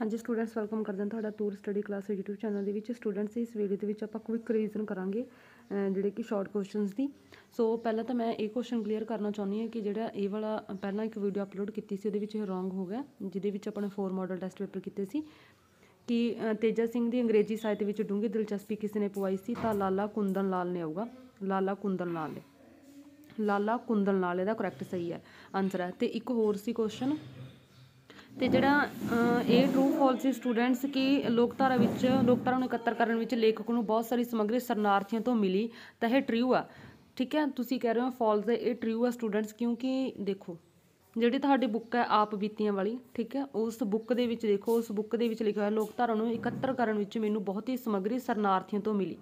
ਹਾਂਜੀ students welcome ਕਰਦੇ ਹਾਂ ਤੁਹਾਡਾ tour study class YouTube channel ਦੇ ਵਿੱਚ ਸਟੂਡੈਂਟਸ ਇਸ ਵੀਡੀਓ ਦੇ ਵਿੱਚ ਆਪਾਂ ਕੁਇਕ ਰਿਵੀਜ਼ਨ ਕਰਾਂਗੇ ਜਿਹੜੇ ਕਿ ਸ਼ਾਰਟ ਕੁਐਸਚਨਸ ਦੀ ਸੋ ਪਹਿਲਾਂ ਤਾਂ ਮੈਂ ਇਹ ਕੁਐਸਚਨ ਕਲੀਅਰ ਕਰਨਾ ਚਾਹੁੰਦੀ ਹਾਂ ਕਿ ਜਿਹੜਾ ਇਹ ਵਾਲਾ ਪਹਿਲਾਂ ਇੱਕ ਵੀਡੀਓ ਅਪਲੋਡ ਕੀਤੀ ਸੀ ਉਹਦੇ ਵਿੱਚ ਇਹ ਰੋਂਗ ਹੋ ਗਿਆ ਜਿਹਦੇ ਵਿੱਚ ਆਪਾਂ ਨੇ ਫੋਰ ਮਾਡਲ ਟੈਸਟ ਪੇਪਰ ਕੀਤੇ ਸੀ ਕਿ ਤੇਜਾ ਸਿੰਘ ਦੀ ਅੰਗਰੇਜ਼ੀ ਸਾਹਿਤ ਵਿੱਚ ਡੂੰਗੀ ਦਿਲਚਸਪੀ ਕਿਸ ਨੇ ਪਵਾਈ ਸੀ ਤਾਂ ਲਾਲਾ ਕੁੰਦਨ ਲਾਲ ਨੇ ਆਊਗਾ ਲਾਲਾ ਕੁੰਦਨ ਲਾਲ ਨੇ ਲਾਲਾ ਕੁੰਦਨ ਲਾਲ ਇਹਦਾ ਕਰੈਕਟ ਸਹੀ ਹੈ ਆਨਸਰ ਹੈ ਤੇ ਇੱਕ ਹੋਰ ਸੀ ਕੁਐਸਚਨ ਤੇ ਜਿਹੜਾ ਇਹ ਟਰੂ ਫਾਲਸੀ ਸਟੂਡੈਂਟਸ ਕਿ ਲੋਕਧਾਰਾ ਵਿੱਚ ਲੋਕਧਾਰਾ ਨੂੰ ਇਕੱਤਰ ਕਰਨ ਵਿੱਚ ਲੇਖਕ ਨੂੰ ਬਹੁਤ ਸਾਰੀ ਸਮਗਰੀ ਸਰਨਾਰਥੀਆਂ ਤੋਂ ਮਿਲੀ ਤਾਂ ਇਹ ਟਰੂ ਆ ਠੀਕ ਹੈ ਤੁਸੀਂ ਕਹਿ ਰਹੇ ਹੋ ਫਾਲਸ ਇਹ ਟਰੂ ਆ ਸਟੂਡੈਂਟਸ ਕਿਉਂਕਿ ਦੇਖੋ ਜਿਹੜੀ ਤੁਹਾਡੀ ਬੁੱਕ ਹੈ ਆਪ ਬੀਤੀਆਂ ਵਾਲੀ ਠੀਕ ਹੈ ਉਸ ਬੁੱਕ ਦੇ ਵਿੱਚ ਦੇਖੋ ਉਸ ਬੁੱਕ ਦੇ ਵਿੱਚ ਲਿਖਿਆ ਹੈ ਲੋਕਧਾਰਾ ਨੂੰ ਇਕੱਤਰ ਕਰਨ ਵਿੱਚ ਮੈਨੂੰ ਬਹੁਤ ਹੀ ਸਮਗਰੀ ਸਰਨਾਰਥੀਆਂ ਤੋਂ ਮਿਲੀ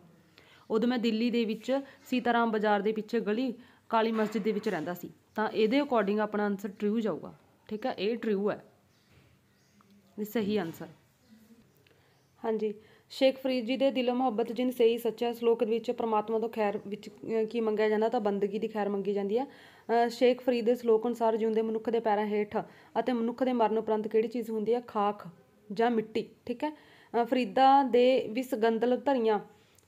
ਉਦੋਂ ਮੈਂ ਦਿੱਲੀ ਦੇ ਵਿੱਚ ਸੀਤਾਰਾਮ ਬਾਜ਼ਾਰ ਦੇ ਪਿੱਛੇ ਗਲੀ ਕਾਲੀ ਮਸਜਿਦ ਦੇ ਵਿੱਚ ਰਹਿੰਦਾ ਸੀ ਤਾਂ ਇਹਦੇ ਅਕੋਰਡਿੰਗ ਆਪਣਾ ਆਨਸਰ ਟਰੂ ਜਾਊਗਾ ਠੀਕ ਹੈ ਇਹ ਟਰੂ ਹੈ ਇਹ ਸਹੀ ਆਨਸਰ ਹਾਂਜੀ ਸ਼ੇਖ ਫਰੀਦ ਜੀ ਦੇ ਦਿਲੋਂ ਮੁਹੱਬਤ ਜਿਨ ਸਹੀ ਸੱਚਾ ਸ਼ਲੋਕ ਵਿੱਚ ਪ੍ਰਮਾਤਮਾ ਤੋਂ ਖੈਰ ਵਿੱਚ ਕੀ ਮੰਗਿਆ ਜਾਂਦਾ ਤਾਂ ਬੰਦਗੀ ਦੀ ਖੈਰ ਮੰਗੀ ਜਾਂਦੀ ਹੈ ਸ਼ੇਖ ਫਰੀਦ ਦੇ ਸ਼ਲੋਕ ਅਨੁਸਾਰ ਜਿਉਂਦੇ ਮਨੁੱਖ ਦੇ ਪੈਰਾਂ ਹੇਠ ਅਤੇ ਮਨੁੱਖ ਦੇ ਮਰਨ ਉਪਰੰਤ ਕਿਹੜੀ ਚੀਜ਼ ਹੁੰਦੀ ਹੈ ਖਾਖ ਜਾਂ ਮਿੱਟੀ ਠੀਕ ਹੈ ਫਰੀਦਾ ਦੇ ਵਿਸ ਗੰਦਲ ਧਰੀਆਂ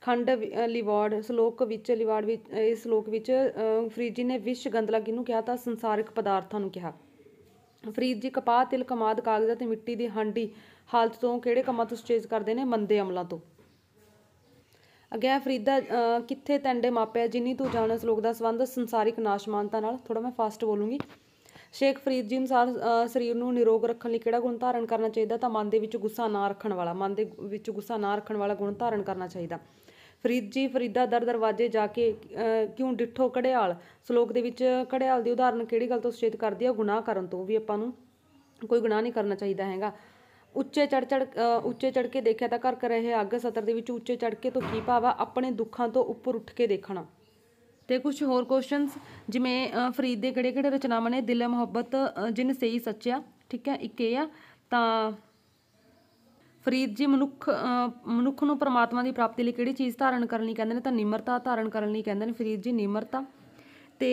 ਖੰਡ ਲਿਵਾਰਡ ਸ਼ਲੋਕ ਵਿੱਚ ਲਿਵਾਰਡ ਵਿੱਚ ਇਸ ਸ਼ਲੋਕ ਵਿੱਚ ਫਰੀਦ ਜੀ ਨੇ ਗੰਦਲਾ ਕਿਹਨੂੰ ਕਿਹਾ ਤਾਂ ਸੰਸਾਰਿਕ ਪਦਾਰਥਾਂ ਨੂੰ ਕਿਹਾ ਫਰੀਦ ਜੀ ਕਪਾਹ ਤਿਲ ਕਮਾਦ ਕਾਗਜ਼ਾਂ ਤੇ ਮਿੱਟੀ ਦੀ ਹਾਂਡੀ ਹਾਲਤ ਤੋਂ ਕਿਹੜੇ ਕੰਮਾਂ ਤੋਂ ਸਟੇਜ ਕਰਦੇ ਨੇ ਮੰਦੇ ਅਮਲਾਂ ਤੋਂ ਅਗਿਆ ਫਰੀਦਾ ਕਿੱਥੇ ਤੰਡੇ ਮਾਪਿਆ ਜਿੰਨੀ ਤੂੰ ਜਾਣਸ ਸ਼ਲੋਕ ਦਾ ਸੰਬੰਧ ਸੰਸਾਰਿਕ ਨਾਸ਼ਮਾਨਤਾ ਨਾਲ ਥੋੜਾ ਮੈਂ ਫਾਸਟ ਬੋਲੂੰਗੀ ਸ਼ੇਖ ਫਰੀਦ ਜੀ ਅਨਸਾਰ ਸਰੀਰ ਨੂੰ ਨਿਰੋਗ ਰੱਖਣ ਲਈ ਕਿਹੜਾ ਗੁਣ ਧਾਰਨ ਕਰਨਾ ਚਾਹੀਦਾ ਤਾਂ ਮਨ ਦੇ ਵਿੱਚ ਗੁੱਸਾ ਨਾ ਰੱਖਣ ਵਾਲਾ ਮਨ ਦੇ ਵਿੱਚ ਗੁੱਸਾ ਨਾ ਰੱਖਣ ਵਾਲਾ ਗੁਣ ਧਾਰਨ ਕਰਨਾ ਚਾਹੀਦਾ ਫਰੀਦ ਜੀ ਫਰੀਦਾ ਦਰ ਦਰਵਾਜ਼ੇ ਜਾ ਕੇ ਕਿਉਂ ਡਿੱਠੋ ਕੜਿਆਲ ਸ਼ਲੋਕ ਦੇ ਵਿੱਚ ਕੜਿਆਲ ਦੀ ਉਦਾਹਰਨ ਕਿਹੜੀ ਗੱਲ ਤੋਂ ਸੁਚੇਤ ਕਰਦੀ ਹੈ ਗੁਨਾਹ ਕਰਨ ਤੋਂ ਵੀ ਆਪਾਂ ਨੂੰ ਕੋਈ ਗੁਨਾਹ ਨਹੀਂ ਕਰਨਾ ਚਾਹੀਦਾ ਹੈਗਾ ਉੱਚੇ ਚੜ ਚੜ ਉੱਚੇ ਚੜ ਕੇ ਦੇਖਿਆ ਤਾਂ ਕਰ ਕਰ ਰਹੇ ਅੱਗ ਸਤਰ ਦੇ ਵਿੱਚ ਉੱਚੇ ਚੜ ਕੇ ਤੋਂ ਕੀ ਭਾਵਾ ਆਪਣੇ ਦੁੱਖਾਂ ਤੋਂ ਉੱਪਰ ਉੱਠ ਕੇ ਦੇਖਣਾ ਤੇ ਕੁਝ ਹੋਰ ਕੁਐਸਚਨਸ ਜਿਵੇਂ ਫਰੀਦ ਦੇ ਕਿਹੜੇ ਕਿਹੜੇ ਰਚਨਾਵਾਂ ਨੇ ਦਿਲ ਮੁਹੱਬਤ ਜਿਨ ਸਹੀ ਸੱਚਿਆ ਠੀਕ ਹੈ ਇੱਕ ਇਹ ਆ ਤਾਂ ਫਰੀਦ ਜੀ ਮਨੁੱਖ ਮਨੁੱਖ ਨੂੰ ਪਰਮਾਤਮਾ ਦੀ ਪ੍ਰਾਪਤੀ ਲਈ ਕਿਹੜੀ ਚੀਜ਼ ਧਾਰਨ ਕਰਨ ਲਈ ਕਹਿੰਦੇ ਨੇ ਤਾਂ ਨਿਮਰਤਾ ਧਾਰਨ ਕਰਨ ਲਈ ਕਹਿੰਦੇ ਨੇ ਫਰੀਦ ਜੀ ਨਿਮਰਤਾ ਤੇ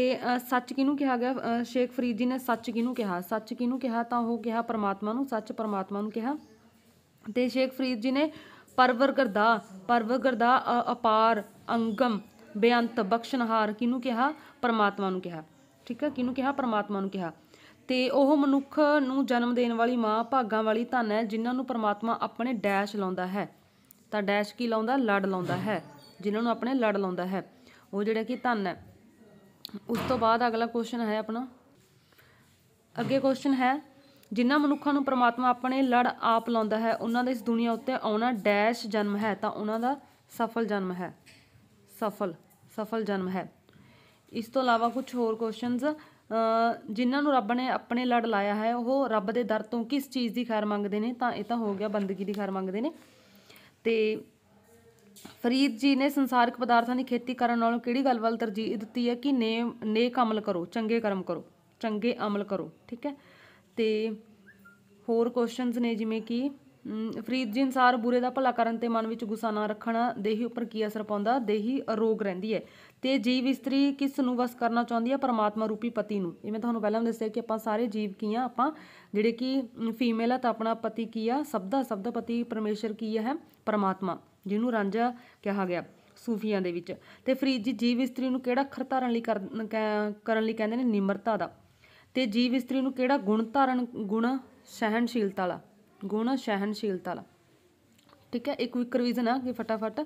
ਸੱਚ ਕਿਹਨੂੰ ਕਿਹਾ ਗਿਆ ਸ਼ੇਖ ਫਰੀਦ ਜੀ ਨੇ ਸੱਚ ਕਿਹਨੂੰ ਕਿਹਾ ਸੱਚ ਕਿਹਨੂੰ ਕਿਹਾ ਤਾਂ ਉਹ ਕਿਹਾ ਪਰਮਾਤਮਾ ਨੂੰ ਸੱਚ ਪਰਮਾਤਮਾ ਨੂੰ ਕਿਹਾ ਤੇ ਸ਼ੇਖ ਫਰੀਦ ਜੀ ਨੇ ਪਰਵਰਗਰਦਾ ਪਰਵਰਗਰਦਾ ਅਪਾਰ ਅੰਗਮ ਬੇਅੰਤ ਬਖਸ਼ਨਹਾਰ ਕਿਹਨੂੰ ਕਿਹਾ ਪਰਮਾਤਮਾ ਨੂੰ ਕਿਹਾ ਠੀਕ ਹੈ ਕਿਹਨੂੰ ਕਿਹਾ ਪਰਮਾਤਮਾ ਨੂੰ ਕਿਹਾ ਤੇ ਉਹ ਮਨੁੱਖ ਨੂੰ ਜਨਮ ਦੇਣ ਵਾਲੀ ਮਾਂ ਭਾਗਾਂ ਵਾਲੀ ਧਨ ਹੈ ਜਿਨ੍ਹਾਂ ਨੂੰ ਪਰਮਾਤਮਾ ਆਪਣੇ ਡੈਸ਼ ਲਾਉਂਦਾ ਹੈ ਤਾਂ ਡੈਸ਼ ਕੀ ਲਾਉਂਦਾ ਲੜ ਲਾਉਂਦਾ ਹੈ ਜਿਨ੍ਹਾਂ ਨੂੰ ਆਪਣੇ ਲੜ ਲਾਉਂਦਾ ਹੈ ਉਹ ਜਿਹੜਾ ਕਿ ਧਨ ਹੈ ਉਸ ਤੋਂ ਬਾਅਦ ਅਗਲਾ ਕੁਐਸਚਨ ਹੈ ਆਪਣਾ ਅੱਗੇ ਕੁਐਸਚਨ ਹੈ ਜਿਨ੍ਹਾਂ ਮਨੁੱਖਾਂ ਨੂੰ ਪਰਮਾਤਮਾ ਆਪਣੇ ਲੜ ਆਪ ਲਾਉਂਦਾ ਹੈ ਉਹਨਾਂ ਦਾ ਇਸ ਦੁਨੀਆ ਉੱਤੇ ਆਉਣਾ ਡੈਸ਼ ਜਨਮ ਹੈ ਤਾਂ ਉਹਨਾਂ ਦਾ ਸਫਲ ਜਨਮ ਹੈ ਸਫਲ ਸਫਲ ਜਨਮ ਹੈ ਇਸ ਤੋਂ ਇਲਾਵਾ ਕੁਝ ਹੋਰ ਕੁਐਸਚਨਸ ਜਿਨ੍ਹਾਂ ਨੂੰ ਰੱਬ ਨੇ ਆਪਣੇ ਲੜ ਲਾਇਆ ਹੈ ਉਹ ਰੱਬ ਦੇ ਦਰ ਤੋਂ ਕਿਸ ਚੀਜ਼ ਦੀ ਖੈਰ ਮੰਗਦੇ ਨੇ ਤਾਂ ਇਹ ਤਾਂ ਹੋ ਗਿਆ ਬੰਦਗੀ ਦੀ ਖੈਰ ਮੰਗਦੇ ਨੇ ਤੇ ਫਰੀਦ ਜੀ ਨੇ ਸੰਸਾਰਿਕ ਪਦਾਰਥਾਂ ਦੀ ਖੇਤੀ ਕਰਨ ਨਾਲੋਂ ਕਿਹੜੀ ਗੱਲ ਵੱਲ ਤਰਜੀਹ ਦਿੱਤੀ ਹੈ ਕਿ ਨੇ ਨੇਕ ਅਮਲ ਕਰੋ ਚੰਗੇ ਕਰਮ ਕਰੋ ਚੰਗੇ ਅਮਲ ਕਰੋ ਠੀਕ ਹੈ ਤੇ ਹੋਰ ਕੁਐਸਚਨਸ ਨੇ ਜਿਵੇਂ ਕਿ ਫਰੀਦ ਜੀ ਅਨਸਾਰ ਬੁਰੇ ਦਾ ਭਲਾ ਕਰਨ ਤੇ ਮਨ ਵਿੱਚ ਗੁੱਸਾ ਨਾ ਰੱਖਣਾ ਦੇਹੀ ਉੱਪਰ ਕੀ ਅਸਰ ਪਾਉਂਦਾ ਦੇਹੀ ਅਰੋਗ ਰਹਿੰਦੀ ਹੈ ਤੇ ਜੀਵ ਇਸਤਰੀ ਕਿਸ ਨੂੰ ਵਸ ਕਰਨਾ ਚਾਹੁੰਦੀ ਹੈ ਪਰਮਾਤਮਾ ਰੂਪੀ ਪਤੀ ਨੂੰ ਇਹ ਮੈਂ ਤੁਹਾਨੂੰ ਪਹਿਲਾਂ ਦੱਸਿਆ ਕਿ ਆਪਾਂ ਸਾਰੇ ਜੀਵ ਕੀ ਆ ਆਪਾਂ ਜਿਹੜੇ ਕਿ ਫੀਮੇਲ ਆ ਤਾਂ ਆਪਣਾ ਪਤੀ ਕੀ ਆ ਸਭ ਦਾ ਸਭ ਦਾ ਪਤੀ ਪਰਮੇਸ਼ਰ ਕੀ ਹੈ ਪਰਮਾਤਮਾ ਜਿਹਨੂੰ ਰਾਂਝਾ ਕਿਹਾ ਗਿਆ ਸੂਫੀਆਂ ਦੇ ਵਿੱਚ ਤੇ ਫਰੀਦ ਜੀ ਜੀਵ ਇਸਤਰੀ ਨੂੰ ਕਿਹੜਾ ਅੱਖਰ ਧਾਰਨ ਲਈ ਕਰਨ ਲਈ ਕਹਿੰਦੇ ਨੇ ਨਿਮਰਤਾ ਦਾ ਤੇ ਜੀਵ ਇਸਤਰੀ ਨੂੰ ਕਿਹੜਾ ਗੁਣ ਧਾਰਨ ਗੁਣ ਸਹਿਣਸ਼ੀਲਤਾ ਵਾਲਾ ਗੁਣ ਸਹਿਨਸ਼ੀਲਤਾ ਦਾ ਠੀਕ ਹੈ ਇੱਕ ਕੁਇਕ ਰਿਵੀਜ਼ਨ ਆ ਕਿ ਫਟਾਫਟ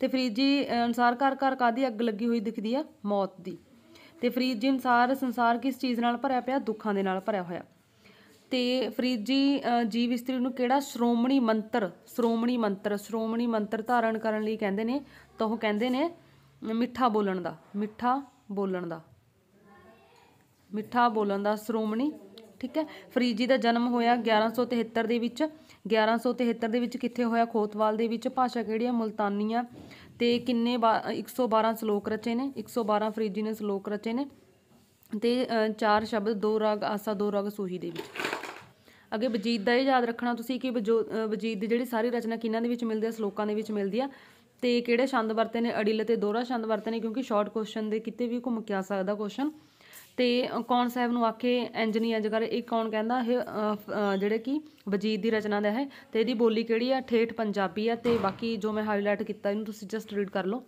ਤੇ ਫਰੀਦ ਜੀ ਅਨਸਾਰ ਘਰ ਘਰ ਕਾਦੀ ਅੱਗ ਲੱਗੀ ਹੋਈ ਦਿਖਦੀ ਆ ਮੌਤ ਦੀ ਤੇ ਫਰੀਦ ਜੀ ਅਨਸਾਰ ਸੰਸਾਰ ਕਿਸ ਚੀਜ਼ ਨਾਲ ਭਰਿਆ ਪਿਆ ਦੁੱਖਾਂ ਦੇ ਨਾਲ ਭਰਿਆ ਹੋਇਆ ਤੇ ਫਰੀਦ ਜੀ ਜੀਵ ਇਸਤਰੀ ਨੂੰ ਕਿਹੜਾ ਸ਼੍ਰੋਮਣੀ ਮੰਤਰ ਸ਼੍ਰੋਮਣੀ ਮੰਤਰ ਸ਼੍ਰੋਮਣੀ ਮੰਤਰ ਧਾਰਨ ਕਰਨ ਲਈ ਕਹਿੰਦੇ ਨੇ ਤਾਂ ਉਹ ਕਹਿੰਦੇ ਨੇ ਮਿੱਠਾ ਬੋਲਣ ਦਾ ਮਿੱਠਾ ਬੋਲਣ ਦਾ ਮਿੱਠਾ ਬੋਲਣ ਦਾ ਸ਼੍ਰੋਮਣੀ ਠੀਕ ਹੈ ਫਰੀਦ ਜੀ ਦਾ ਜਨਮ ਹੋਇਆ 1173 ਦੇ ਵਿੱਚ 1173 ਦੇ ਵਿੱਚ ਕਿੱਥੇ ਹੋਇਆ ਖੋਤਵਾਲ ਦੇ ਵਿੱਚ ਭਾਸ਼ਾ ਕਿਹੜੀ ਹੈ ਮਲਤਾਨੀ ਆ ਤੇ ਕਿੰਨੇ 112 ਸ਼ਲੋਕ ਰਚੇ ਨੇ 112 ਫਰੀਦ ਜੀ ਨੇ ਸ਼ਲੋਕ ਰਚੇ ਨੇ ਤੇ ਚਾਰ ਸ਼ਬਦ ਦੋ ਰਗ ਆਸਾ ਦੋ ਰਗ ਸੂਹੀ ਦੇ ਵਿੱਚ ਅੱਗੇ ਵਜੀਦ ਦਾ ਇਹ ਯਾਦ ਰੱਖਣਾ ਤੁਸੀਂ ਕਿ ਵਜੀਦ ਦੀ ਜਿਹੜੀ ਸਾਰੀ ਰਚਨਾ ਕਿੰਨਾਂ ਦੇ ਵਿੱਚ ਮਿਲਦੀ ਹੈ ਸ਼ਲੋਕਾਂ ਦੇ ਵਿੱਚ ਮਿਲਦੀ ਆ ਤੇ ਕਿਹੜੇ ਛੰਦ ਵਰਤੇ ਨੇ ਅੜਿਲ ਤੇ ਦੋਹਰਾ ਛੰਦ ਵਰਤੇ ਨੇ ਕਿਉਂਕਿ ਸ਼ਾਰਟ ਕੁਐਸਚਨ ਦੇ ਕਿਤੇ ਵੀ ਘੁੰਮ ਕੇ ਆ ਸਕਦਾ ਕੁਐਸਚਨ ਤੇ ਕੌਣ ਸਾਹਿਬ ਨੂੰ ਆਖੇ ਇੰਜਨੀਆ ਜਗਰ ਇਹ ਕੌਣ ਕਹਿੰਦਾ ਇਹ ਜਿਹੜੇ ਕੀ ਵਜੀਦ ਦੀ ਰਚਨਾ ਦਾ ਹੈ ਤੇ ਇਹਦੀ ਬੋਲੀ ਕਿਹੜੀ ਆ ਠੇਠ ਪੰਜਾਬੀ ਆ ਤੇ ਬਾਕੀ ਜੋ ਮੈਂ ਹਾਈਲਾਈਟ ਕੀਤਾ ਇਹਨੂੰ ਤੁਸੀਂ ਜਸਟ ਰੀਡ ਕਰ ਲਓ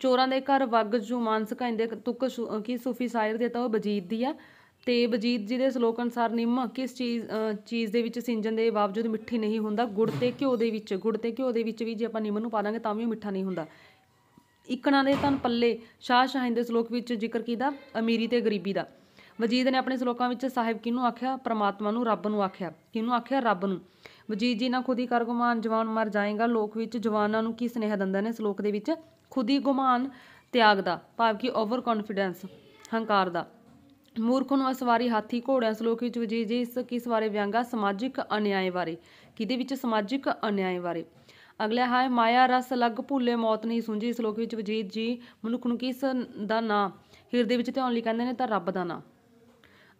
ਚੋਰਾਂ ਦੇ ਘਰ ਵਗ ਜੂ ਮਾਨਸ ਕਹਿੰਦੇ ਤੁਕ ਕੀ ਸੂਫੀ ਸ਼ਾਇਰ ਦੇ ਤਾਂ ਉਹ ਵਜੀਦ ਦੀ ਆ ਤੇ ਵਜੀਦ ਜੀ ਦੇ ਸ਼ਲੋਕ ਅਨਸਾਰ ਨਿੰਮ ਕਿਸ ਚੀਜ਼ ਚੀਜ਼ ਦੇ ਵਿੱਚ ਸਿੰਜਣ ਦੇ ਬਾਵਜੂਦ ਮਿੱਠੀ ਨਹੀਂ ਹੁੰਦਾ ਗੁੜ ਤੇ ਘਿਓ ਦੇ ਵਿੱਚ ਗੁੜ ਤੇ ਘਿਓ ਦੇ ਵਿੱਚ ਵੀ ਜੇ ਆਪਾਂ ਨਿੰਮ ਨੂੰ ਪਾ ਦਾਂਗੇ ਤਾਂ ਵੀ ਮਿੱਠਾ ਨਹੀਂ ਹੁੰਦਾ ਇਕਣਾ ਦੇ ਤਨ ਪੱਲੇ ਸ਼ਾਹ ਸ਼ਾਹਿੰਦ ਦੇ ਸ਼ਲੋਕ ਵਿੱਚ ਜ਼ਿਕਰ ਕੀਤਾ ਅਮੀਰੀ ਤੇ ਗਰੀਬੀ ਦਾ ਵਜੀਦ ਨੇ ਆਪਣੇ ਸ਼ਲੋਕਾਂ ਵਿੱਚ ਸਾਹਿਬ ਕਿਹਨੂੰ ਆਖਿਆ ਪ੍ਰਮਾਤਮਾ ਨੂੰ ਰੱਬ ਨੂੰ ਆਖਿਆ ਕਿਨੂੰ ਆਖਿਆ ਰੱਬ ਨੂੰ ਵਜੀਦ ਜੀ ਨਾ ਖੁਦੀ ਕਰ ਗੁਮਾਨ ਜਵਾਨ ਮਰ ਜਾਏਗਾ ਲੋਕ ਵਿੱਚ ਜਵਾਨਾਂ ਨੂੰ ਕੀ ਸਨੇਹ ਦਿੰਦਾ ਨੇ ਸ਼ਲੋਕ ਦੇ ਵਿੱਚ ਖੁਦੀ ਗੁਮਾਨ ਤਿਆਗ ਦਾ ਭਾਵ ਕਿ ਓਵਰ ਕੌਨਫੀਡੈਂਸ ਹੰਕਾਰ ਦਾ ਮੂਰਖ ਨੂੰ ਅਸਵਾਰੀ ਹਾਥੀ ਘੋੜਿਆਂ ਸ਼ਲੋਕ ਵਿੱਚ ਵਜੀਦ ਜੀ ਇਸ ਕਿਸ ਬਾਰੇ ਵਿਅੰਗਾ ਸਮਾਜਿਕ ਅਨਿਆਏ ਬਾਰੇ ਕਿਹਦੇ ਵਿੱਚ ਸਮਾਜਿਕ ਅਨਿਆਏ ਬਾਰੇ ਅਗਲਾ ਹੈ ਮਾਇਆ ਰਸ ਲੱਗ ਭੁੱਲੇ ਮੌਤ ਨਹੀਂ ਸੁੰਝੀ ਇਸ ਲੋਕ ਵਿੱਚ ਵਜੀਦ ਜੀ ਮਨੁੱਖ ਨੂੰ ਕਿਸ ਦਾ ਨਾਂ ਹਿਰਦੇ ਵਿੱਚ ਧਿਆਉਣ ਲਈ ਕਹਿੰਦੇ ਨੇ ਤਾਂ ਰੱਬ ਦਾ ਨਾਂ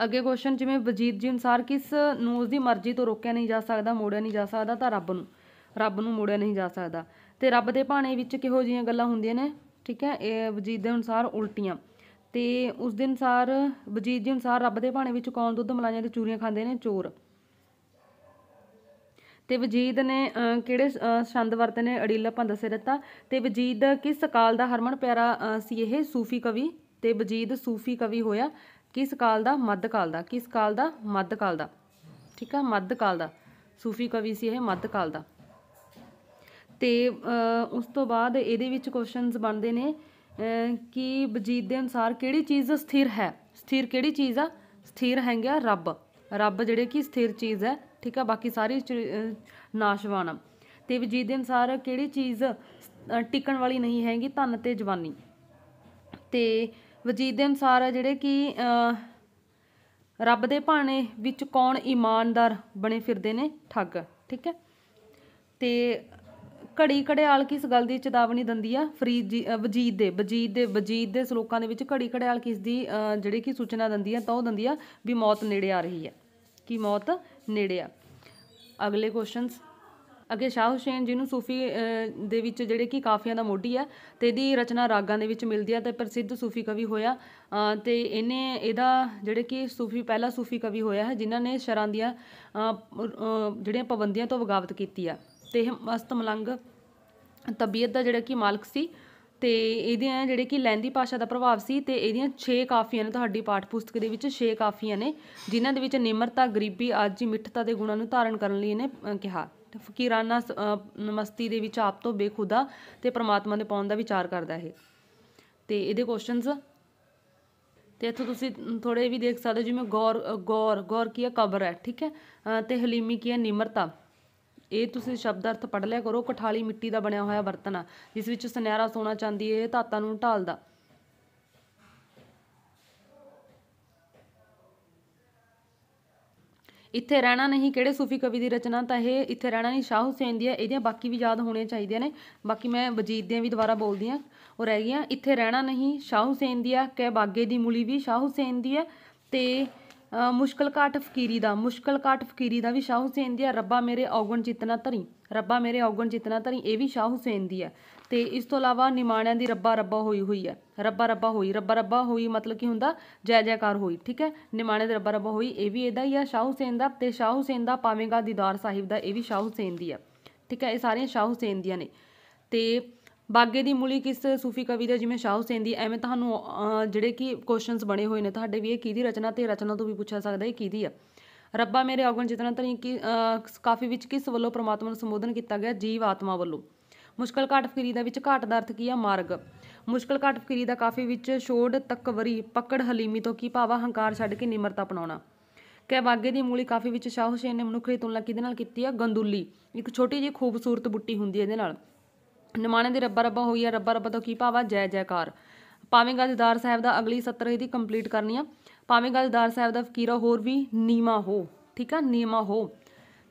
ਅੱਗੇ ਕੁਐਸਚਨ ਜਿਵੇਂ ਵਜੀਦ ਜੀ ਅਨਸਾਰ ਕਿਸ ਨੂੰ ਉਸ ਦੀ ਮਰਜ਼ੀ ਤੋਂ ਰੋਕਿਆ ਨਹੀਂ ਜਾ ਸਕਦਾ ਮੋੜਿਆ ਨਹੀਂ ਜਾ ਸਕਦਾ ਤਾਂ ਰੱਬ ਨੂੰ ਰੱਬ ਨੂੰ ਮੋੜਿਆ ਨਹੀਂ ਜਾ ਸਕਦਾ ਤੇ ਰੱਬ ਦੇ ਭਾਣੇ ਵਿੱਚ ਕਿਹੋ ਜਿਹੀਆਂ ਗੱਲਾਂ ਹੁੰਦੀਆਂ ਨੇ ਠੀਕ ਹੈ ਇਹ ਵਜੀਦ ਦੇ ਅਨੁਸਾਰ ਉਲਟੀਆਂ ਤੇ ਉਸ ਦੇ ਅਨੁਸਾਰ ਵਜੀਦ ਜੀ ਅਨੁਸਾਰ ਰੱਬ ਦੇ ਭਾਣੇ ਵਿੱਚ ਕੌਣ ਦੁੱਧ ਮਲਾਈਆਂ ਤੇ ਚੂਰੀਆਂ ਖਾਂਦੇ ਨੇ ਚੋਰ ਤੇ ਵਜੀਦ ਨੇ ਕਿਹੜੇ ਛੰਦ ਵਰਤੇ ਨੇ ਪੰਦ ਸੇ ਰਤਾ ਤੇ ਵਜੀਦ ਕਿਸ ਕਾਲ ਦਾ ਹਰਮਨ ਪਿਆਰਾ ਸੀ ਇਹ ਸੂਫੀ ਕਵੀ ਤੇ ਵਜੀਦ ਸੂਫੀ ਕਵੀ ਹੋਇਆ ਕਿਸ ਕਾਲ ਦਾ ਮੱਧ ਕਾਲ ਦਾ ਕਿਸ ਕਾਲ ਦਾ ਮੱਧ ਕਾਲ ਦਾ ਠੀਕ ਆ ਮੱਧ ਕਾਲ ਦਾ ਸੂਫੀ ਕਵੀ ਸੀ ਇਹ ਮੱਧ ਕਾਲ ਦਾ ਤੇ ਉਸ ਤੋਂ ਬਾਅਦ ਇਹਦੇ ਵਿੱਚ ਕੁਐਸਚਨਸ ਬਣਦੇ ਨੇ ਕਿ ਵਜੀਦ ਦੇ ਅਨੁਸਾਰ ਕਿਹੜੀ ਚੀਜ਼ ਸਥਿਰ ਹੈ ਸਥਿਰ ਕਿਹੜੀ ਚੀਜ਼ ਆ ਸਥਿਰ ਹੈਗਾ ਰੱਬ ਰੱਬ ਜਿਹੜੇ ਕਿ ਸਥਿਰ ਚੀਜ਼ ਹੈ ਠੀਕ ਆ ਬਾਕੀ ਸਾਰੀ ਨਾਸ਼ਵਾਨ ਤੇ ਵਜੀਦ ਦੇ ਅਨਸਾਰ ਕਿਹੜੀ ਚੀਜ਼ ਟਿਕਣ ਵਾਲੀ ਨਹੀਂ ਹੈਗੀ ਧਨ ਤੇ ਜਵਾਨੀ ਤੇ ਵਜੀਦ ਦੇ ਅਨਸਾਰ ਜਿਹੜੇ ਕਿ ਰੱਬ ਦੇ ਭਾਣੇ ਵਿੱਚ ਕੌਣ ਇਮਾਨਦਾਰ ਬਣੇ ਫਿਰਦੇ ਨੇ ਠੱਗ ਠੀਕ ਹੈ ਤੇ ਘੜੀ ਘੜਿਆਲ ਕਿਸ ਗੱਲ ਦੀ ਚੇਤਾਵਨੀ ਦਿੰਦੀ ਆ ਫਰੀਦ ਵਜੀਦ ਦੇ ਵਜੀਦ ਦੇ ਵਜੀਦ ਦੇ ਸ਼ਲੋਕਾਂ ਦੇ ਵਿੱਚ ਘੜੀ ਘੜਿਆਲ ਕਿਸ ਦੀ ਜਿਹੜੀ ਕਿ ਸੂਚਨਾ ਦਿੰਦੀ ਆ ਤਾਂ ਉਹ ਦਿੰਦੀ ਆ ਵੀ ਮੌਤ ਨੇੜੇ ਆ ਰਹੀ ਹੈ ਕਿ ਮੌਤ ਨੇੜੇ ਆ ਅਗਲੇ ਕੁਐਸਚਨਸ ਅਗੇ ਸ਼ਾਹ ਹੁਸੈਨ ਜੀ ਨੂੰ ਸੂਫੀ ਦੇ ਵਿੱਚ ਜਿਹੜੇ ਕਿ ਕਾਫੀਆਂ ਦਾ ਮੋਢੀ ਆ ਤੇ ਇਹਦੀ ਰਚਨਾ ਰਾਗਾਂ ਦੇ ਵਿੱਚ ਮਿਲਦੀ ਆ ਤੇ ਪ੍ਰਸਿੱਧ ਸੂਫੀ ਕਵੀ ਹੋਇਆ ਤੇ ਇਹਨੇ ਇਹਦਾ ਜਿਹੜੇ ਕਿ ਸੂਫੀ ਪਹਿਲਾ ਸੂਫੀ ਕਵੀ ਹੋਇਆ ਹੈ ਜਿਨ੍ਹਾਂ ਨੇ ਸ਼ਰਾਂ ਦੀਆਂ ਜਿਹੜੀਆਂ ਪਾਬੰਦੀਆਂ ਤੋਂ ਬਗਾਵਤ ਕੀਤੀ ਆ ਤੇ ਮਸਤ ਮਲੰਗ ਤਬੀਅਤ ਦਾ ਜਿਹੜਾ ਕਿ ਮਾਲਕ ਸੀ ਤੇ ਇਹਦੀਆਂ ਜਿਹੜੇ ਕਿ ਲੈਂਦੀ ਭਾਸ਼ਾ ਦਾ ਪ੍ਰਭਾਵ ਸੀ ਤੇ ਇਹਦੀਆਂ 6 ਕਾਫੀਆਂ ਨੇ ਤੁਹਾਡੀ ਪਾਠ ਪੁਸਤਕ ਦੇ ਵਿੱਚ 6 ਕਾਫੀਆਂ ਨੇ ਜਿਨ੍ਹਾਂ ਦੇ ਵਿੱਚ ਨਿਮਰਤਾ ਗਰੀਬੀ ਆਜੀ ਮਿੱਠਤਾ ਦੇ ਗੁਣਾਂ ਨੂੰ ਧਾਰਨ ਕਰਨ ਲਈ ਇਹਨੇ ਕਿਹਾ ਫਕੀਰਾਨਾ ਨਮਸਤੀ ਦੇ ਵਿੱਚ ਆਪ ਤੋਂ ਬੇਖੁਦਾ ਤੇ ਪ੍ਰਮਾਤਮਾ ਦੇ ਪਾਉਣ ਦਾ ਵਿਚਾਰ ਕਰਦਾ ਇਹ ਤੇ ਇਹਦੇ ਕੁਐਸਚਨਸ ਤੇ ਇੱਥੋਂ ਤੁਸੀਂ ਥੋੜੇ ਵੀ ਦੇਖ ਸਕਦੇ ਜਿਵੇਂ ਗੌਰ ਗੌਰ ਗੌਰ ਕੀ ਹੈ ਕਬਰ ਹੈ ਠੀਕ ਹੈ ਤੇ ਹਲੀਮੀ ਕੀ ਹੈ ਨਿਮਰਤਾ ਇਹ ਤੁਸੀਂ ਸ਼ਬਦ ਅਰਥ ਪੜ ਲਿਆ ਕਰੋ ਕਠਾਲੀ ਮਿੱਟੀ ਦਾ ਬਣਿਆ ਹੋਇਆ ਬਰਤਨ ਆ ਜਿਸ ਵਿੱਚ ਸੁਨਹਿਰਾ ਸੋਨਾ ਚਾਂਦੀ ਇਹ ਧਾਤਾਂ ਨੂੰ ਢਾਲਦਾ ਇੱਥੇ ਰਹਿਣਾ ਨਹੀਂ ਕਿਹੜੇ ਸੂਫੀ ਕਵੀ ਦੀ ਰਚਨਾ ਤਾਂ ਇਹ ਇੱਥੇ ਰਹਿਣਾ ਨਹੀਂ ਸ਼ਾਹ ਹੁਸੈਨ ਦੀ ਹੈ ਇਹਦੀਆਂ ਬਾਕੀ ਵੀ ਯਾਦ ਹੋਣੀਆਂ ਚਾਹੀਦੀਆਂ ਨੇ ਬਾਕੀ ਮੈਂ ਵਜੀਦ ਦੀਆਂ ਵੀ ਦੁਬਾਰਾ ਬੋਲਦੀ ਆ ਉਹ ਰਹਿ ਗਈਆਂ ਇੱਥੇ ਰਹਿਣਾ ਨਹੀਂ ਸ਼ਾਹ ਹੁਸੈਨ ਦੀ ਹੈ ਕਹ ਬਾਗੇ ਦੀ ਮੂਲੀ ਵੀ ਸ਼ਾਹ ਹੁਸੈਨ ਦੀ ਹੈ ਤੇ ਮੁਸ਼ਕਲ ਘਾਟ ਫਕੀਰੀ ਦਾ ਮੁਸ਼ਕਲ ਘਾਟ ਫਕੀਰੀ ਦਾ ਵੀ ਸ਼ਾਹ ਹੁਸੈਨ ਦੀ ਆ ਰੱਬਾ ਮੇਰੇ ਔਗਣ ਜਿਤਨਾ ਧਰੀ ਰੱਬਾ ਮੇਰੇ ਔਗਣ ਜਿਤਨਾ ਧਰੀ ਇਹ ਵੀ ਸ਼ਾਹ ਹੁਸੈਨ ਦੀ ਹੈ ਤੇ ਇਸ ਤੋਂ ਇਲਾਵਾ ਨਿਮਾਣਿਆਂ ਦੀ ਰੱਬਾ ਰੱਬਾ ਹੋਈ ਹੋਈ ਹੈ ਰੱਬਾ ਰੱਬਾ ਹੋਈ ਰੱਬਾ ਰੱਬਾ ਹੋਈ ਮਤਲਬ ਕੀ ਹੁੰਦਾ ਜੈ ਜੈਕਾਰ ਹੋਈ ਠੀਕ ਹੈ ਨਿਮਾਣਿਆਂ ਦੀ ਰੱਬਾ ਰੱਬਾ ਹੋਈ ਇਹ ਵੀ ਇਹਦਾ ਹੀ ਹੈ ਸ਼ਾਹ ਹੁਸੈਨ ਦਾ ਤੇ ਸ਼ਾਹ ਹੁਸੈਨ ਦਾ ਪਾਵੇਂਗਾ ਦੀਦਾਰ ਸਾਹਿਬ ਦਾ ਇਹ ਵੀ ਸ਼ਾਹ ਹੁਸੈਨ ਦੀ ਹੈ ਠੀਕ ਹੈ ਇਹ ਸਾਰੀਆਂ ਸ਼ਾਹ ਹੁਸੈਨ ਦੀਆਂ ਨੇ ਤੇ ਬਾਗੇ ਦੀ ਮੂਲੀ ਕਿਸ ਸੂਫੀ ਕਵੀ ਦਾ ਜਿਵੇਂ ਸ਼ਾਹ ਹੁਸੈਨ ਦੀ ਐਵੇਂ ਤੁਹਾਨੂੰ ਜਿਹੜੇ ਕਿ ਕੁਐਸਚਨਸ ਬਣੇ ਹੋਏ ਨੇ ਤੁਹਾਡੇ ਵੀ ਇਹ ਕਿਹਦੀ ਰਚਨਾ ਤੇ ਰਚਨਾ ਤੋਂ ਵੀ ਪੁੱਛਿਆ ਸਕਦਾ ਇਹ ਕਿਹਦੀ ਆ ਰੱਬਾ ਮੇਰੇ ਔਗਣ ਜਿਤਨਾ ਤਰੀ ਕਿ ਕਾਫੀ ਵਿੱਚ ਕਿਸ ਵੱਲੋਂ ਪ੍ਰਮਾਤਮਾ ਨੂੰ ਸੰਬੋਧਨ ਕੀਤਾ ਗਿਆ ਜੀਵ ਆਤਮਾ ਵੱਲੋਂ ਮੁਸ਼ਕਲ ਘਾਟ ਫਕਰੀ ਦਾ ਵਿੱਚ ਘਾਟ ਦਾ ਅਰਥ ਕੀ ਆ ਮਾਰਗ ਮੁਸ਼ਕਲ ਘਾਟ ਫਕਰੀ ਦਾ ਕਾਫੀ ਵਿੱਚ ਛੋੜ ਤਕਵਰੀ ਪਕੜ ਹਲੀਮੀ ਤੋਂ ਕੀ ਭਾਵਾ ਹੰਕਾਰ ਛੱਡ ਕੇ ਨਿਮਰਤਾ ਅਪਣਾਉਣਾ ਕਿ ਬਾਗੇ ਦੀ ਮੂਲੀ ਕਾਫੀ ਵਿੱਚ ਸ਼ਾਹ ਹੁਸੈਨ ਨੇ ਮਨੁੱਖੀ ਤੁਲਨਾ ਕਿਹਦੇ ਨਾਲ ਕੀਤੀ ਆ ਗੰਦੁੱਲੀ ਇੱਕ ਛੋਟੀ ਜਿਹੀ ਖੂਬਸੂਰਤ ਬੁੱਟੀ ਹੁੰਦੀ ਹੈ ਇਹਦੇ ਨਾਲ ਨਿਮਾਣੇ ਦੇ ਰੱਬਾ ਰੱਬਾ ਹੋਈ ਆ ਰੱਬਾ ਰੱਬਾ ਤੋਂ ਕੀ ਭਾਵਾ ਜੈ ਜੈਕਾਰ ਭਾਵੇਂ ਗੱਜਦਾਰ ਸਾਹਿਬ ਦਾ ਅਗਲੀ ਸੱਤਰ ਇਹਦੀ ਕੰਪਲੀਟ ਕਰਨੀ ਆ ਭਾਵੇਂ ਗੱਜਦਾਰ ਸਾਹਿਬ ਦਾ ਫਕੀਰਾ ਹੋਰ ਵੀ ਨੀਮਾ ਹੋ ਠੀਕ ਆ ਨੀਮਾ ਹੋ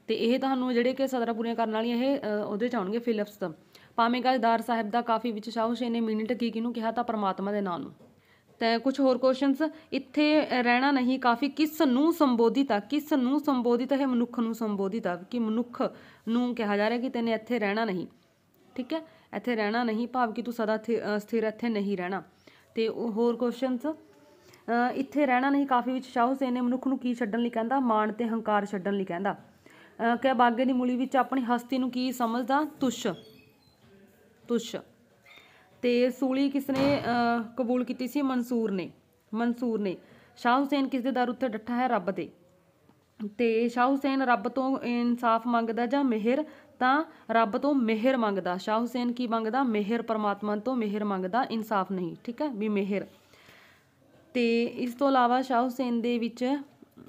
ਤੇ ਇਹ ਤੁਹਾਨੂੰ ਜਿਹੜੇ ਕਿ ਸਤਰਾਂ ਪੂਰੀਆਂ ਕਰਨ ਵਾਲੀਆਂ ਇਹ ਉਹਦੇ ਚ ਆਉਣਗੇ ਫਿਲਪਸ ਦਾ ਭਾਵੇਂ ਗੱਜਦਾਰ ਸਾਹਿਬ ਦਾ ਕਾਫੀ ਵਿੱਚ ਸ਼ਾਹ ਹੁਸੈਨ ਨੇ ਮਿੰਟ ਕੀ ਕਿਨੂੰ ਕਿਹਾ ਤਾਂ ਪਰਮਾਤਮਾ ਦੇ ਨਾਮ ਨੂੰ ਤੇ ਕੁਝ ਹੋਰ ਕੁਐਸਚਨਸ ਇੱਥੇ ਰਹਿਣਾ ਨਹੀਂ ਕਾਫੀ ਕਿਸ ਨੂੰ ਸੰਬੋਧਿਤ ਆ ਕਿਸ ਨੂੰ ਸੰਬੋਧਿਤ ਹੈ ਮਨੁੱਖ ਨੂੰ ਸੰਬੋਧਿਤ ਆ ਕਿ ਮਨੁੱਖ ਨੂੰ ਕਿਹਾ ਜਾ ਰਿਹਾ ਕਿ ਤੈਨੇ ਇੱਥੇ ਰਹਿਣਾ ਨਹੀਂ ਠੀਕ ਹੈ ਇੱਥੇ ਰਹਿਣਾ ਨਹੀਂ ਭਾਵ ਕਿ ਤੂੰ ਸਦਾ ਸਥਿਰ ਇੱਥੇ ਨਹੀਂ ਰਹਿਣਾ ਤੇ ਹੋਰ ਕੁਐਸਚਨਸ ਇੱਥੇ ਰਹਿਣਾ ਨਹੀਂ ਕਾਫੀ ਵਿੱਚ ਸ਼ਾਹ ਹੁਸੈਨ ਨੇ ਮਨੁੱਖ ਨੂੰ ਕੀ ਛੱਡਣ ਲਈ ਕਹਿੰਦਾ ਮਾਣ ਤੇ ਹੰਕਾਰ ਛੱਡਣ ਲਈ ਕਹਿੰਦਾ ਕਿ ਬਾਗੇ ਦੀ ਮੂਲੀ ਵਿੱਚ ਆਪਣੀ ਹਸਤੀ ਨੂੰ ਕੀ ਸਮਝਦਾ ਤੁਸ਼ ਤੁਸ਼ ਤੇ ਸੂਲੀ ਕਿਸਨੇ ਕਬੂਲ ਕੀਤੀ ਸੀ ਮਨਸੂਰ ਨੇ ਮਨਸੂਰ ਨੇ ਸ਼ਾਹ ਹੁਸੈਨ ਕਿਸ ਦੇ ਦਰ ਉੱਤੇ ਡੱਠਾ ਹੈ ਰੱਬ ਦੇ ਤੇ ਸ਼ਾਹ ਹੁਸੈਨ ਰੱਬ ਤੋਂ ਇਨਸਾਫ ਮੰਗਦਾ ਜਾਂ ਮਿਹਰ ਤਾਂ ਰੱਬ ਤੋਂ ਮਿਹਰ ਮੰਗਦਾ ਸ਼ਾਹ ਹੁਸੈਨ ਕੀ ਮੰਗਦਾ ਮਿਹਰ ਪਰਮਾਤਮਾ ਤੋਂ ਮਿਹਰ ਮੰਗਦਾ ਇਨਸਾਫ ਨਹੀਂ ਠੀਕ ਹੈ ਵੀ ਮਿਹਰ ਤੇ ਇਸ ਤੋਂ ਇਲਾਵਾ ਸ਼ਾਹ ਹੁਸੈਨ ਦੇ ਵਿੱਚ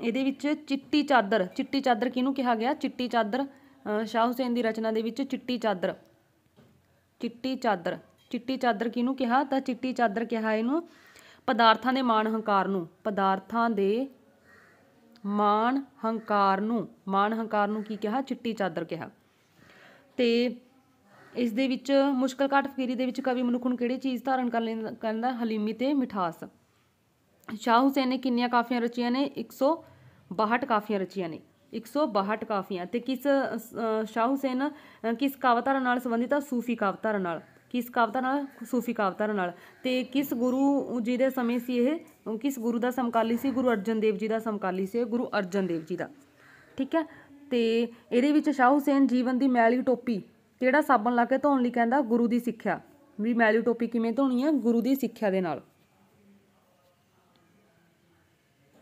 ਇਹਦੇ ਵਿੱਚ ਚਿੱਟੀ ਚਾਦਰ ਚਿੱਟੀ ਚਾਦਰ ਕਿਹਨੂੰ ਕਿਹਾ ਗਿਆ ਚਿੱਟੀ ਚਾਦਰ ਸ਼ਾਹ ਹੁਸੈਨ ਦੀ ਰਚਨਾ ਦੇ ਵਿੱਚ ਚਿੱਟੀ ਚਾਦਰ ਚਿੱਟੀ ਚਾਦਰ ਚਿੱਟੀ ਚਾਦਰ ਕਿਹਨੂੰ ਕਿਹਾ ਤਾਂ ਚਿੱਟੀ ਚਾਦਰ ਕਿਹਾ ਇਹਨੂੰ ਪਦਾਰਥਾਂ ਦੇ ਮਾਣ ਹੰਕਾਰ ਨੂੰ ਪਦਾਰਥਾਂ ਦੇ ਮਾਣ ਹੰਕਾਰ ਨੂੰ ਮਾਣ ਹੰਕਾਰ ਨੂੰ ਕੀ ਕਿਹਾ ਚਿੱਟੀ ਚਾਦਰ ਕਿਹਾ ਤੇ ਇਸ ਦੇ ਵਿੱਚ ਮੁਸ਼ਕਲ ਘਟ ਫਕੀਰੀ ਦੇ ਵਿੱਚ ਕਵੀ ਮਨੁੱਖ ਨੂੰ ਕਿਹੜੀ ਚੀਜ਼ ਧਾਰਨ ਕਰ ਲੈਂਦਾ ਕਹਿੰਦਾ ਹਲੀਮੀ ਤੇ ਮਿਠਾਸ ਸ਼ਾਹ ਹੁਸੈਨ ਨੇ ਕਿੰਨੀਆਂ ਕਾਫੀਆਂ ਰਚੀਆਂ ਨੇ 162 ਕਾਫੀਆਂ ਰਚੀਆਂ ਨੇ 162 ਕਾਫੀਆਂ ਤੇ ਕਿਸ ਸ਼ਾਹ ਹੁਸੈਨ ਕਿਸ ਕਾਵਤਾਰਾ ਨਾਲ ਸੰਬੰਧਿਤ ਆ ਸੂਫੀ ਕਾਵਤਾਰਾ ਨਾਲ ਕਿਸ ਕਾਵਤਾਰਾ ਨਾਲ ਸੂਫੀ ਕਾਵਤਾਰਾ ਨਾਲ ਤੇ ਕਿਸ ਗੁਰੂ ਜੀ ਦੇ ਸਮੇਂ ਸੀ ਇਹ ਕਿਸ ਗੁਰੂ ਦਾ ਸਮਕਾਲੀ ਸੀ ਗੁਰੂ ਅਰਜਨ ਦੇਵ ਜੀ ਦਾ ਸਮਕਾਲੀ ਸੀ ਗੁਰੂ ਅਰਜਨ ਦੇਵ ਜੀ ਦਾ ਠੀਕ ਹੈ ਤੇ ਇਹਦੇ ਵਿੱਚ ਸ਼ਾਹ ਹੁਸੈਨ ਜੀਵਨ ਦੀ ਮੈਲੀ ਟੋਪੀ ਕਿਹੜਾ ਸਾਬਣ ਲਾ ਕੇ ਧੋਣ ਲਈ ਕਹਿੰਦਾ ਗੁਰੂ ਦੀ ਸਿੱਖਿਆ ਵੀ ਮੈਲੀ ਟੋਪੀ ਕਿਵੇਂ ਧੋਣੀ ਹੈ ਗੁਰੂ ਦੀ ਸਿੱਖਿਆ ਦੇ ਨਾਲ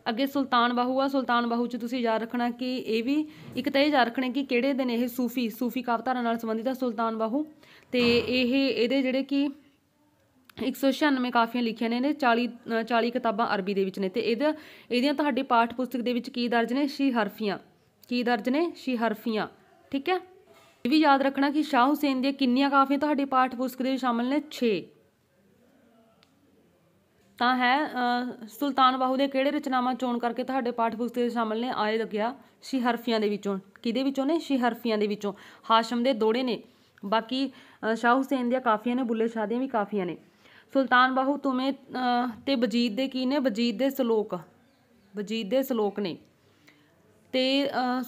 ਅੱਗੇ ਸੁਲਤਾਨ ਬਾਹੂ ਆ ਸੁਲਤਾਨ ਬਾਹੂ ਚ ਤੁਸੀਂ ਯਾਦ ਰੱਖਣਾ ਕਿ ਇਹ ਵੀ ਇੱਕ ਤਾਂ ਇਹ ਯਾਦ ਰੱਖਣਾ ਕਿ ਕਿਹੜੇ ਦਿਨ ਇਹ ਸੂਫੀ ਸੂਫੀ ਕਾਵਤਾਰਾ ਨਾਲ ਸੰਬੰਧਿਤ ਆ ਸੁਲਤਾਨ ਬਾਹੂ ਤੇ ਇਹ ਇਹਦੇ ਜਿਹੜੇ ਕਿ 196 ਕਾਫੀਆਂ ਲਿਖੀਆਂ ਨੇ ਇਹਨੇ 40 40 ਕਿਤਾਬਾਂ ਅਰਬੀ ਦੇ ਵਿੱਚ ਨੇ ਤੇ ਇਹਦੇ ਇਹਦੀਆਂ ਤੁਹਾਡੇ ਪਾਠ ਪੁਸਤਕ ਦੇ ਵਿੱਚ ਕੀ ਦਰਜ ਨੇ ਸ਼ੀ ਹਰਫੀਆਂ ਕੀ ਦਰਜ ਨੇ ਸ਼ੀ ਹਰਫੀਆਂ ਠੀਕ ਹੈ ਇਹ ਵੀ ਯਾਦ ਰੱਖਣਾ ਕਿ ਸ਼ਾਹ ਹੁਸੈਨ ਦੀਆਂ ਕਿੰਨੀਆਂ ਕਾਫੀਆਂ ਤੁਹਾਡੇ ਪਾਠ ਪੁਸਤਕ ਦੇ ਵਿੱਚ ਸ਼ਾਮਲ ਨੇ 6 ਤਾਂ ਹੈ ਸੁਲਤਾਨ ਬਾਹੂ ਦੇ ਕਿਹੜੇ ਰਚਨਾਵਾਂ ਚੋਣ ਕਰਕੇ ਤੁਹਾਡੇ ਪਾਠ ਪੁਸਤਕ ਦੇ ਸ਼ਾਮਲ ਨੇ ਆਏ ਲੱਗਿਆ ਸ਼ੀ ਹਰਫੀਆਂ ਦੇ ਵਿੱਚੋਂ ਕਿਹਦੇ ਵਿੱਚੋਂ ਨੇ ਸ਼ੀ ਹਰਫੀਆਂ ਦੇ ਵਿੱਚੋਂ ਹਾਸ਼ਮ ਦੇ ਦੋੜੇ ਨੇ ਬਾਕੀ ਸ਼ਾਹ ਹੁਸੈਨ ਦੀਆਂ ਕਾਫੀਆਂ ਨੇ ਬੁੱਲੇ ਸ਼ਾਹ ਦੀਆਂ ਵੀ ਕਾਫੀਆਂ ਨੇ ਸੁਲਤਾਨ ਬਾਹੂ ਤੁਮੇ ਤੇ ਬਜੀਦ ਦੇ ਕੀ ਨੇ ਬਜੀਦ ਦੇ ਸ਼ਲੋਕ ਬਜੀਦ ਦੇ ਸ਼ਲੋਕ ਨੇ ਤੇ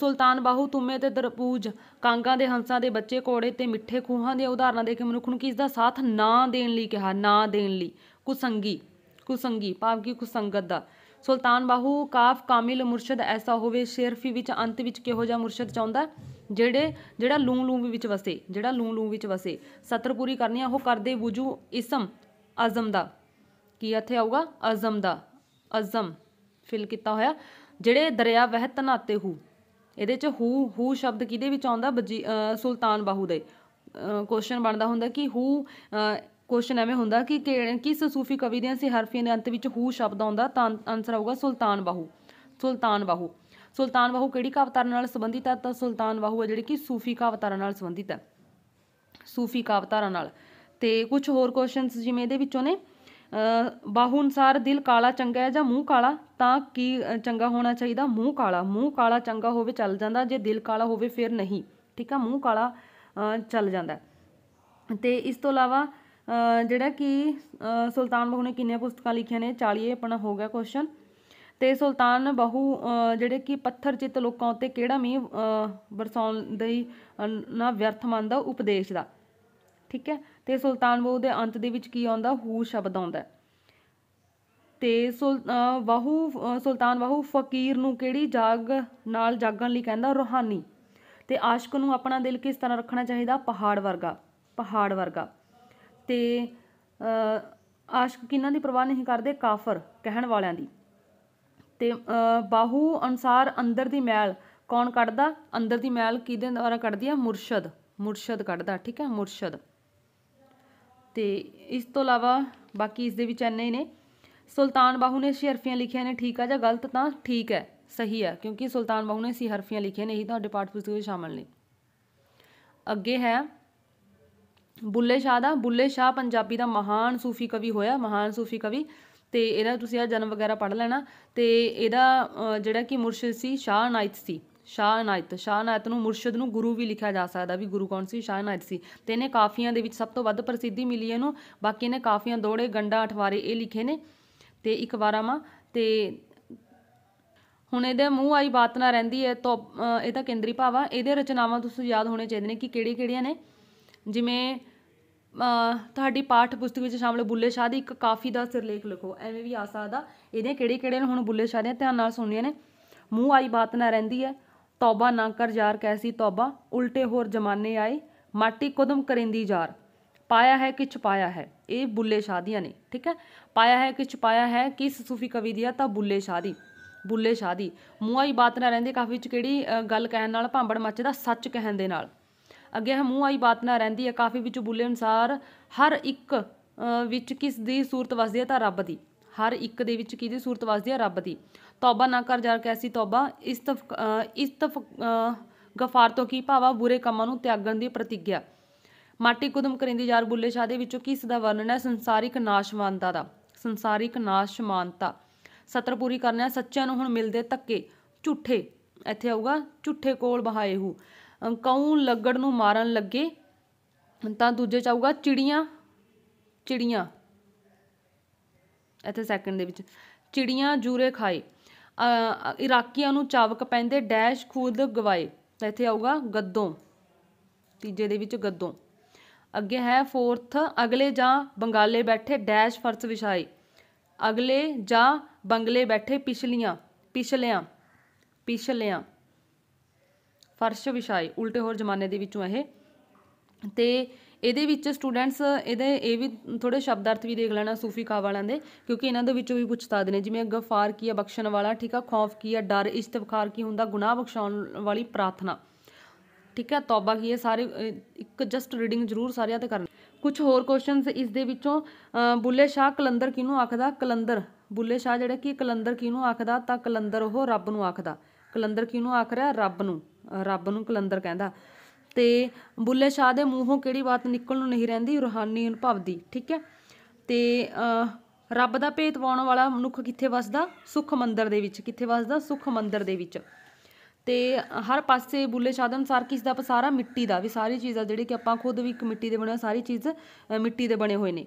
ਸੁਲਤਾਨ ਬਾਹੂ ਤੁਮੇ ਤੇ ਦਰਪੂਜ ਕਾਂਗਾ ਦੇ ਹੰਸਾਂ ਦੇ ਬੱਚੇ ਕੋੜੇ ਤੇ ਮਿੱਠੇ ਖੂਹਾਂ ਦੇ ਉਦਾਹਰਨਾਂ ਦੇ ਕੇ ਮਨੁੱਖ ਨੂੰ ਕਿਸ ਦਾ ਸਾਥ ਨਾ ਦੇਣ ਲਈ ਕਿਹਾ ਨਾ ਦੇਣ ਲਈ ਕੁਸੰਗੀ ਕੁਸੰਗੀ ਭਾਵ ਕੀ ਕੁਸੰਗਤ ਦਾ ਸੁਲਤਾਨ ਬਾਹੂ ਕਾਫ ਕਾਮਿਲ ਮੁਰਸ਼ਦ ਐਸਾ ਹੋਵੇ ਸ਼ੇਰਫੀ ਵਿੱਚ ਅੰਤ ਵਿੱਚ ਕਿਹੋ ਜਿਹਾ ਮੁਰਸ਼ਦ ਚਾਹੁੰਦਾ ਜਿਹੜੇ ਜਿਹੜਾ ਲੂੰ ਲੂੰ ਵਿੱਚ ਵਸੇ ਜਿਹੜਾ ਲੂੰ ਲੂੰ ਵਿੱਚ ਵਸੇ ਸਤਰ ਪੂਰੀ ਕਰਨੀ ਆ ਉਹ ਕਰਦੇ ਵਜੂ ਇਸਮ ਅਜ਼ਮ ਦਾ ਕੀ ਇੱਥੇ ਆਊਗਾ ਅਜ਼ਮ ਦਾ ਅਜ਼ਮ ਫਿਲ ਕੀਤਾ ਹੋਇਆ ਜਿਹੜੇ ਦਰਿਆ ਵਹਿ ਤਨਾਤੇ ਹੂ ਇਹਦੇ ਚ ਹੂ ਹੂ ਸ਼ਬਦ ਕਿਹਦੇ ਵਿੱਚ ਆਉਂਦਾ ਸੁਲਤਾਨ ਬਾਹੂ ਦੇ ਕੁਐਸਚਨ ਬਣਦਾ ਹੁੰਦਾ ਕਿ ਹੂ ਕੁਐਸਚਨ ਐਵੇਂ ਹੁੰਦਾ ਕਿ ਕਿਸ ਸੂਫੀ ਕਵੀ ਦੀਆਂ ਹਰਫੀ ਦੇ ਅੰਤ ਵਿੱਚ ਹੂ ਸ਼ਬਦ ਆਉਂਦਾ ਤਾਂ ਆਨਸਰ ਆਊਗਾ ਸੁਲਤਾਨ ਬਾਹੂ ਸੁਲਤਾਨ ਬਾਹੂ ਸੁਲਤਾਨ ਬਾਹੂ ਕਿਹੜੀ ਕਾਵਤਾਰ ਨਾਲ ਸੰਬੰਧਿਤ ਹੈ ਤਾਂ ਸੁਲਤਾਨ ਬਾਹੂ ਹੈ ਜਿਹੜੀ ਕਿ ਸੂਫੀ ਕਾਵਤਾਰ ਨਾਲ ਸੰਬੰਧਿਤ ਹੈ ਸੂਫੀ ਕਾਵਤਾਰਾਂ ਨਾਲ ਤੇ ਕੁਝ ਹੋਰ ਕੁਐਸਚਨਸ ਜਿਵੇਂ ਇਹਦੇ ਵਿੱਚੋਂ ਨੇ ਬਾਹੂ ਅਨੁਸਾਰ ਦਿਲ ਕਾਲਾ ਚੰਗਾ ਹੈ ਜਾਂ ਮੂੰਹ ਕਾਲਾ ਤਾਂ ਕੀ ਚੰਗਾ ਹੋਣਾ ਚਾਹੀਦਾ ਮੂੰਹ ਕਾਲਾ ਮੂੰਹ ਕਾਲਾ ਚੰਗਾ ਹੋਵੇ ਚੱਲ ਜਾਂਦਾ ਜੇ ਦਿਲ ਕਾਲਾ ਹੋਵੇ ਫਿਰ ਨਹੀਂ ਠੀਕ ਆ ਮੂੰਹ ਕਾਲਾ ਚੱਲ ਜਾਂਦਾ ਤੇ ਇਸ ਤੋਂ ਇਲਾਵਾ ਜਿਹੜਾ ਕਿ ਸੁਲਤਾਨ ਬਹੂ ਨੇ ਕਿੰਨੀਆਂ ਪੁਸਤਕਾਂ ਲਿਖੀਆਂ ਨੇ 40 ਆਪਣਾ ਹੋ ਗਿਆ ਕੁਐਸਚਨ ਤੇ ਸੁਲਤਾਨ ਬਹੂ ਜਿਹੜੇ ਕਿ ਪੱਥਰ ਚਿੱਤ ਲੋਕਾਂ ਉੱਤੇ ਕਿਹੜਾ ਮੀਂਹ ਵਰਸਾਉਣ ਦੇ ਨਾ ਵਿਅਰਥ ਮੰਨਦਾ ਉਪਦੇਸ਼ ਦਾ ਠੀਕ ਹੈ ਤੇ ਸੁਲਤਾਨ ਬਹੂ ਦੇ ਅੰਤ ਦੇ ਵਿੱਚ ਕੀ ਆਉਂਦਾ ਹੂ ਸ਼ਬਦ ਆਉਂਦਾ ਤੇ ਵਾਹੂ ਸੁਲਤਾਨ ਵਾਹੂ ਫਕੀਰ ਨੂੰ ਕਿਹੜੀ ਜਾਗ ਨਾਲ ਜਾਗਣ ਲਈ ਕਹਿੰਦਾ ਰੋਹਾਨੀ ਤੇ ਆਸ਼ਕ ਨੂੰ ਆਪਣਾ ਦਿਲ ਕਿਸ ਤਰ੍ਹਾਂ ਰੱਖਣਾ ਚਾਹੀਦਾ ਪਹਾੜ ਵਰਗਾ ਪਹਾੜ ਵਰਗਾ ਤੇ ਆਸ਼ਕ ਕਿਨਾਂ ਦੀ ਪਰਵਾਹ ਨਹੀਂ ਕਰਦੇ ਕਾਫਰ ਕਹਿਣ ਵਾਲਿਆਂ ਦੀ ਤੇ ਬਾਹੂ ਅਨਸਾਰ ਅੰਦਰ ਦੀ ਮੈਲ ਕੌਣ ਕੱਢਦਾ ਅੰਦਰ ਦੀ ਮੈਲ ਕਿਹਦੇ ਦੁਆਰਾ ਕੱਢਦੀ ਆ ਮੁਰਸ਼ਦ ਮੁਰਸ਼ਦ ਕੱਢਦਾ ਠੀਕ ਹੈ ਮੁਰਸ਼ਦ ਤੇ ਇਸ ਤੋਂ ਇਲਾਵਾ ਬਾਕੀ ਇਸ ਦੇ ਵਿੱਚ ਐਨੇ ਹੀ ਨੇ ਸੁਲਤਾਨ ਬਾਹੂ ਨੇ ਸੀ ਲਿਖਿਆ ਲਿਖੀਆਂ ਨੇ ਠੀਕ ਆ ਜਾਂ ਗਲਤ ਤਾਂ ਠੀਕ ਹੈ ਸਹੀ ਹੈ ਕਿਉਂਕਿ ਸੁਲਤਾਨ ਬਾਹੂ ਨੇ ਸੀ ਹਰਫੀਆਂ ਲਿਖੀਆਂ ਨੇ ਇਹ ਤੁਹਾਡੇ ਪਾਠ ਪੁਸਤਕ ਵਿੱਚ ਸ਼ਾਮਲ ਨੇ ਅੱਗੇ ਹੈ ਬੁੱਲੇ ਸ਼ਾਹ ਦਾ ਬੁੱਲੇ ਸ਼ਾਹ ਪੰਜਾਬੀ ਦਾ ਮਹਾਨ ਸੂਫੀ ਕਵੀ ਹੋਇਆ ਮਹਾਨ ਸੂਫੀ ਕਵੀ ਤੇ ਇਹਦਾ ਤੁਸੀਂ ਆ ਜਨਮ ਵਗੈਰਾ ਪੜ ਲੈਣਾ ਤੇ ਇਹਦਾ ਜਿਹੜਾ ਕਿ ਮੁਰਸ਼ਿਦ ਸੀ ਸ਼ਾਹ ਨਾਇਤ ਸੀ ਸ਼ਾਹ ਅਨਾਇਤ ਸ਼ਾਹ ਅਨਾਇਤ ਨੂੰ ਮੁਰਸ਼ਿਦ ਨੂੰ ਗੁਰੂ ਵੀ ਲਿਖਿਆ ਜਾ ਸਕਦਾ ਵੀ ਗੁਰੂ ਕੌਣ ਸੀ ਸ਼ਾਹ ਅਨਾਇਤ ਸੀ ਤੇ ਇਹਨੇ ਕਾਫੀਆਂ ਦੇ ਵਿੱਚ ਸਭ ਤੋਂ ਵੱਧ ਪ੍ਰਸਿੱਧੀ ਮਿਲੀ ਇਹਨੂੰ ਬਾਕੀ ਇਹਨੇ ਕਾਫੀਆਂ ਦੋੜੇ ਗੰਡਾ ਅਠਵਾਰੇ ਇਹ ਲਿਖੇ ਨੇ ਤੇ ਇੱਕ ਵਾਰਾਮਾ ਤੇ ਹੁਣ ਇਹਦੇ ਮੂੰਹ ਆਈ ਬਾਤ ਨਾ ਰਹਿੰਦੀ ਹੈ ਤਾਂ ਇਹ ਤਾਂ ਕੇਂਦਰੀ ਭਾਵਾ ਇਹਦੇ ਰਚਨਾਵਾਂ ਤੁਸੀਂ ਯਾਦ ਹੋਣੇ ਚਾਹੀਦੇ ਨੇ ਕਿ ਕਿਹੜੇ ਕਿਹੜੀਆਂ ਨੇ ਜਿਵੇਂ ਤੁਹਾਡੀ ਪਾਠ ਪੁਸਤਕ ਵਿੱਚ ਸ਼ਾਮਲ ਬੁੱਲੇ ਸ਼ਾਹ ਦੀ ਇੱਕ ਕਾਫੀ ਦਾ ਸਿਰਲੇਖ ਲਿਖੋ ਐਵੇਂ ਵੀ ਆ ਸਕਦਾ ਇਹਦੇ ਕਿਹੜੇ ਕਿਹੜੇ ਨੇ ਹੁਣ ਬੁੱਲੇ ਸ਼ਾਹ ਦੇ ਧਿਆਨ ਨਾਲ ਸੁਣਨੀਆਂ ਨੇ ਮੂੰਹ ਆਈ ਬਾਤ ਨਾ ਰਹਿੰਦੀ ਹੈ ਤੌਬਾ ਨਾ ਕਰ ਯਾਰ ਕੈਸੀ ਤੌਬਾ ਉਲਟੇ ਹੋਰ ਜਮਾਨੇ ਆਏ ਮਾਟੀ ਕਦਮ ਕਰਿੰਦੀ ਯਾਰ ਪਾਇਆ ਹੈ ਕਿ ਛਪਾਇਆ ਹੈ ਇਹ ਬੁੱਲੇ ਸ਼ਾਹ ਦੀਆਂ ਨੇ ਠੀਕ ਹੈ ਪਾਇਆ ਹੈ ਕਿ ਛਪਾਇਆ ਹੈ ਕਿਸ ਸੂਫੀ ਕਵੀ ਦੀ ਆ ਤਾਂ ਬੁੱਲੇ ਸ਼ਾਹ ਦੀ ਬੁੱਲੇ ਸ਼ਾਹ ਦੀ ਮੂੰਹਾਂ ਹੀ ਬਾਤ ਨਾ ਰਹਿੰਦੇ ਕਾਫੀ ਵਿੱਚ ਕਿਹੜੀ ਗੱਲ ਕਹਿਣ ਨਾਲ ਭਾਂਬੜ ਮੱਚਦਾ ਸੱਚ ਕਹਿਣ ਦੇ ਨਾਲ ਅੱਗੇ ਹੈ ਮੂੰਹ ਬਾਤ ਨਾ ਰਹਿੰਦੀ ਹੈ ਕਾਫੀ ਵਿੱਚ ਬੁੱਲੇ ਅਨਸਾਰ ਹਰ ਇੱਕ ਵਿੱਚ ਕਿਸ ਦੀ ਸੂਰਤ ਵਸਦੀ ਹੈ ਤਾਂ ਰੱਬ ਦੀ ਹਰ ਇੱਕ ਦੇ ਵਿੱਚ ਕਿਹਦੀ ਸੂਰਤ ਵਸਦੀ ਹੈ ਰੱਬ ਦੀ ਤੌਬਾ ਨਾ ਕਰ ਜਾ ਕੈਸੀ ਤੌਬਾ ਇਸ ਤਫ ਇਸ ਤਫ ਗਫਾਰ ਤੋਂ ਕੀ ਭਾਵਾ ਬੁਰੇ ਕੰਮਾਂ ਨੂੰ ਤਿਆਗਣ ਦੀ ਪ੍ਰਤੀਗਿਆ ਮਾਟੀ ਕੁਦਮ ਕਰਿੰਦੀ ਯਾਰ ਬੁੱਲੇ ਸ਼ਾਹ ਦੇ ਵਿੱਚੋਂ ਕਿਸ ਦਾ ਵਰਣਨ ਹੈ ਸੰਸਾਰਿਕ ਨਾਸ਼ਮਾਨਤਾ ਦਾ ਸੰਸਾਰਿਕ ਨਾਸ਼ਮਾਨਤਾ ਸਤਰ ਪੂਰੀ ਕਰਨਾ ਸੱਚਿਆਂ ਨੂੰ ਹੁਣ ਮਿਲਦੇ ਧੱਕੇ ਝੂਠੇ ਇੱਥੇ ਆਊਗਾ ਝੂਠੇ ਕੋਲ ਬਹਾਏ ਹੂ ਕਉ ਲੱਗੜ ਨੂੰ ਮਾਰਨ ਲੱਗੇ ਤਾਂ ਦੂਜੇ ਚ ਆਊਗਾ ਚਿੜੀਆਂ ਚਿੜੀਆਂ ਇੱਥੇ ਸੈਕਿੰਡ ਦੇ ਵਿੱਚ ਚਿੜੀਆਂ ਜੂਰੇ ਖਾਏ ਇਰਾਕੀਆਂ ਨੂੰ ਚਾਵਕ ਪੈਂਦੇ ਡੈਸ਼ ਖੁਦ ਗਵਾਏ ਤਾਂ ਇੱਥੇ ਆਊਗਾ ਗੱਦੋਂ ਤੀਜੇ ਦੇ ਵਿੱਚ ਗੱਦੋਂ ਅੱਗੇ ਹੈ ਫੋਰਥ ਅਗਲੇ ਜਾਂ ਬੰਗਾਲੇ ਬੈਠੇ ਡੈਸ਼ ਫਰਸ ਵਿਛਾਏ ਅਗਲੇ ਜਾਂ ਬੰਗਲੇ ਬੈਠੇ ਪਿਛਲੀਆਂ ਪਿਛਲਿਆਂ ਪਿਛਲਿਆਂ ਫਰਸ਼ ਵਿਛਾਏ ਉਲਟੇ ਹੋਰ ਜ਼ਮਾਨੇ ਦੇ ਵਿੱਚੋਂ ਇਹ ਤੇ ਇਹਦੇ ਵਿੱਚ ਸਟੂਡੈਂਟਸ ਇਹਦੇ ਇਹ ਵੀ ਥੋੜੇ ਸ਼ਬਦ ਅਰਥ ਵੀ ਦੇਖ ਲੈਣਾ ਸੂਫੀ ਕਾ ਵਾਲਿਆਂ ਦੇ ਕਿਉਂਕਿ ਇਹਨਾਂ ਦੇ ਵਿੱਚੋਂ ਵੀ ਪੁੱਛਤਾ ਸਤਾ ਨੇ ਜਿਵੇਂ ਗਫਾਰ ਕੀ ਆ ਬਖਸ਼ਣ ਵਾਲਾ ਠੀਕ ਆ ਖੌਫ ਕੀ ਆ ਡਰ ਇਸਤਿਗਫਾਰ ਕੀ ਹੁੰਦਾ ਗੁਨਾਹ ਬਖਸ਼ਾਉਣ ਵਾਲੀ ਪ੍ਰਾਰਥਨਾ ਠੀਕ ਹੈ ਤੌਬਾ ਕੀ ਹੈ ਸਾਰੇ ਇੱਕ ਜਸਟ ਰੀਡਿੰਗ ਜ਼ਰੂਰ ਸਾਰਿਆਂ ਤੇ ਕਰਨੀ ਕੁਝ ਹੋਰ ਕੁਐਸਚਨਸ ਇਸ ਦੇ ਵਿੱਚੋਂ ਬੁੱਲੇ ਸ਼ਾਹ ਕਲੰਦਰ ਕਿਹਨੂੰ ਆਖਦਾ ਕਲੰਦਰ ਬੁੱਲੇ ਸ਼ਾਹ ਜਿਹੜਾ ਕੀ ਕਲੰਦਰ ਕਿਹਨੂੰ ਆਖਦਾ ਤਾਂ ਕਲੰਦਰ ਉਹ ਰੱਬ ਨੂੰ ਆਖਦਾ ਕਲੰਦਰ ਕਿਹਨੂੰ ਆਖ ਰਿਹਾ ਰੱਬ ਨੂੰ ਰੱਬ ਨੂੰ ਕਲੰਦਰ ਕਹਿੰਦਾ ਤੇ ਬੁੱਲੇ ਸ਼ਾਹ ਦੇ ਮੂੰਹੋਂ ਕਿਹੜੀ ਬਾਤ ਨਿਕਲ ਨੂੰ ਨਹੀਂ ਰਹਿੰਦੀ ਰੂਹਾਨੀ ਅਨੁਭਵ ਦੀ ਠੀਕ ਹੈ ਤੇ ਰੱਬ ਦਾ ਭੇਤ ਪਾਉਣ ਵਾਲਾ ਮਨੁੱਖ ਕਿੱਥੇ ਵੱਸਦਾ ਸੁਖ ਮੰਦਰ ਦੇ ਵਿੱਚ ਕਿੱਥੇ ਵੱਸਦਾ ਸੁਖ ਮੰਦਰ ਦੇ ਵਿੱਚ ਤੇ ਹਰ ਪਾਸੇ ਬੁੱਲੇ ਸ਼ਾਹ ਦੇ ਅਨੁਸਾਰ ਕਿਸ ਦਾ ਪਸਾਰਾ ਮਿੱਟੀ ਦਾ ਵੀ ਸਾਰੀ ਚੀਜ਼ਾਂ ਜਿਹੜੇ ਕਿ ਆਪਾਂ ਖੁਦ ਵੀ ਇੱਕ ਮਿੱਟੀ ਦੇ ਬਣੇ ਸਾਰੀ ਚੀਜ਼ ਮਿੱਟੀ ਦੇ ਬਣੇ ਹੋਏ ਨੇ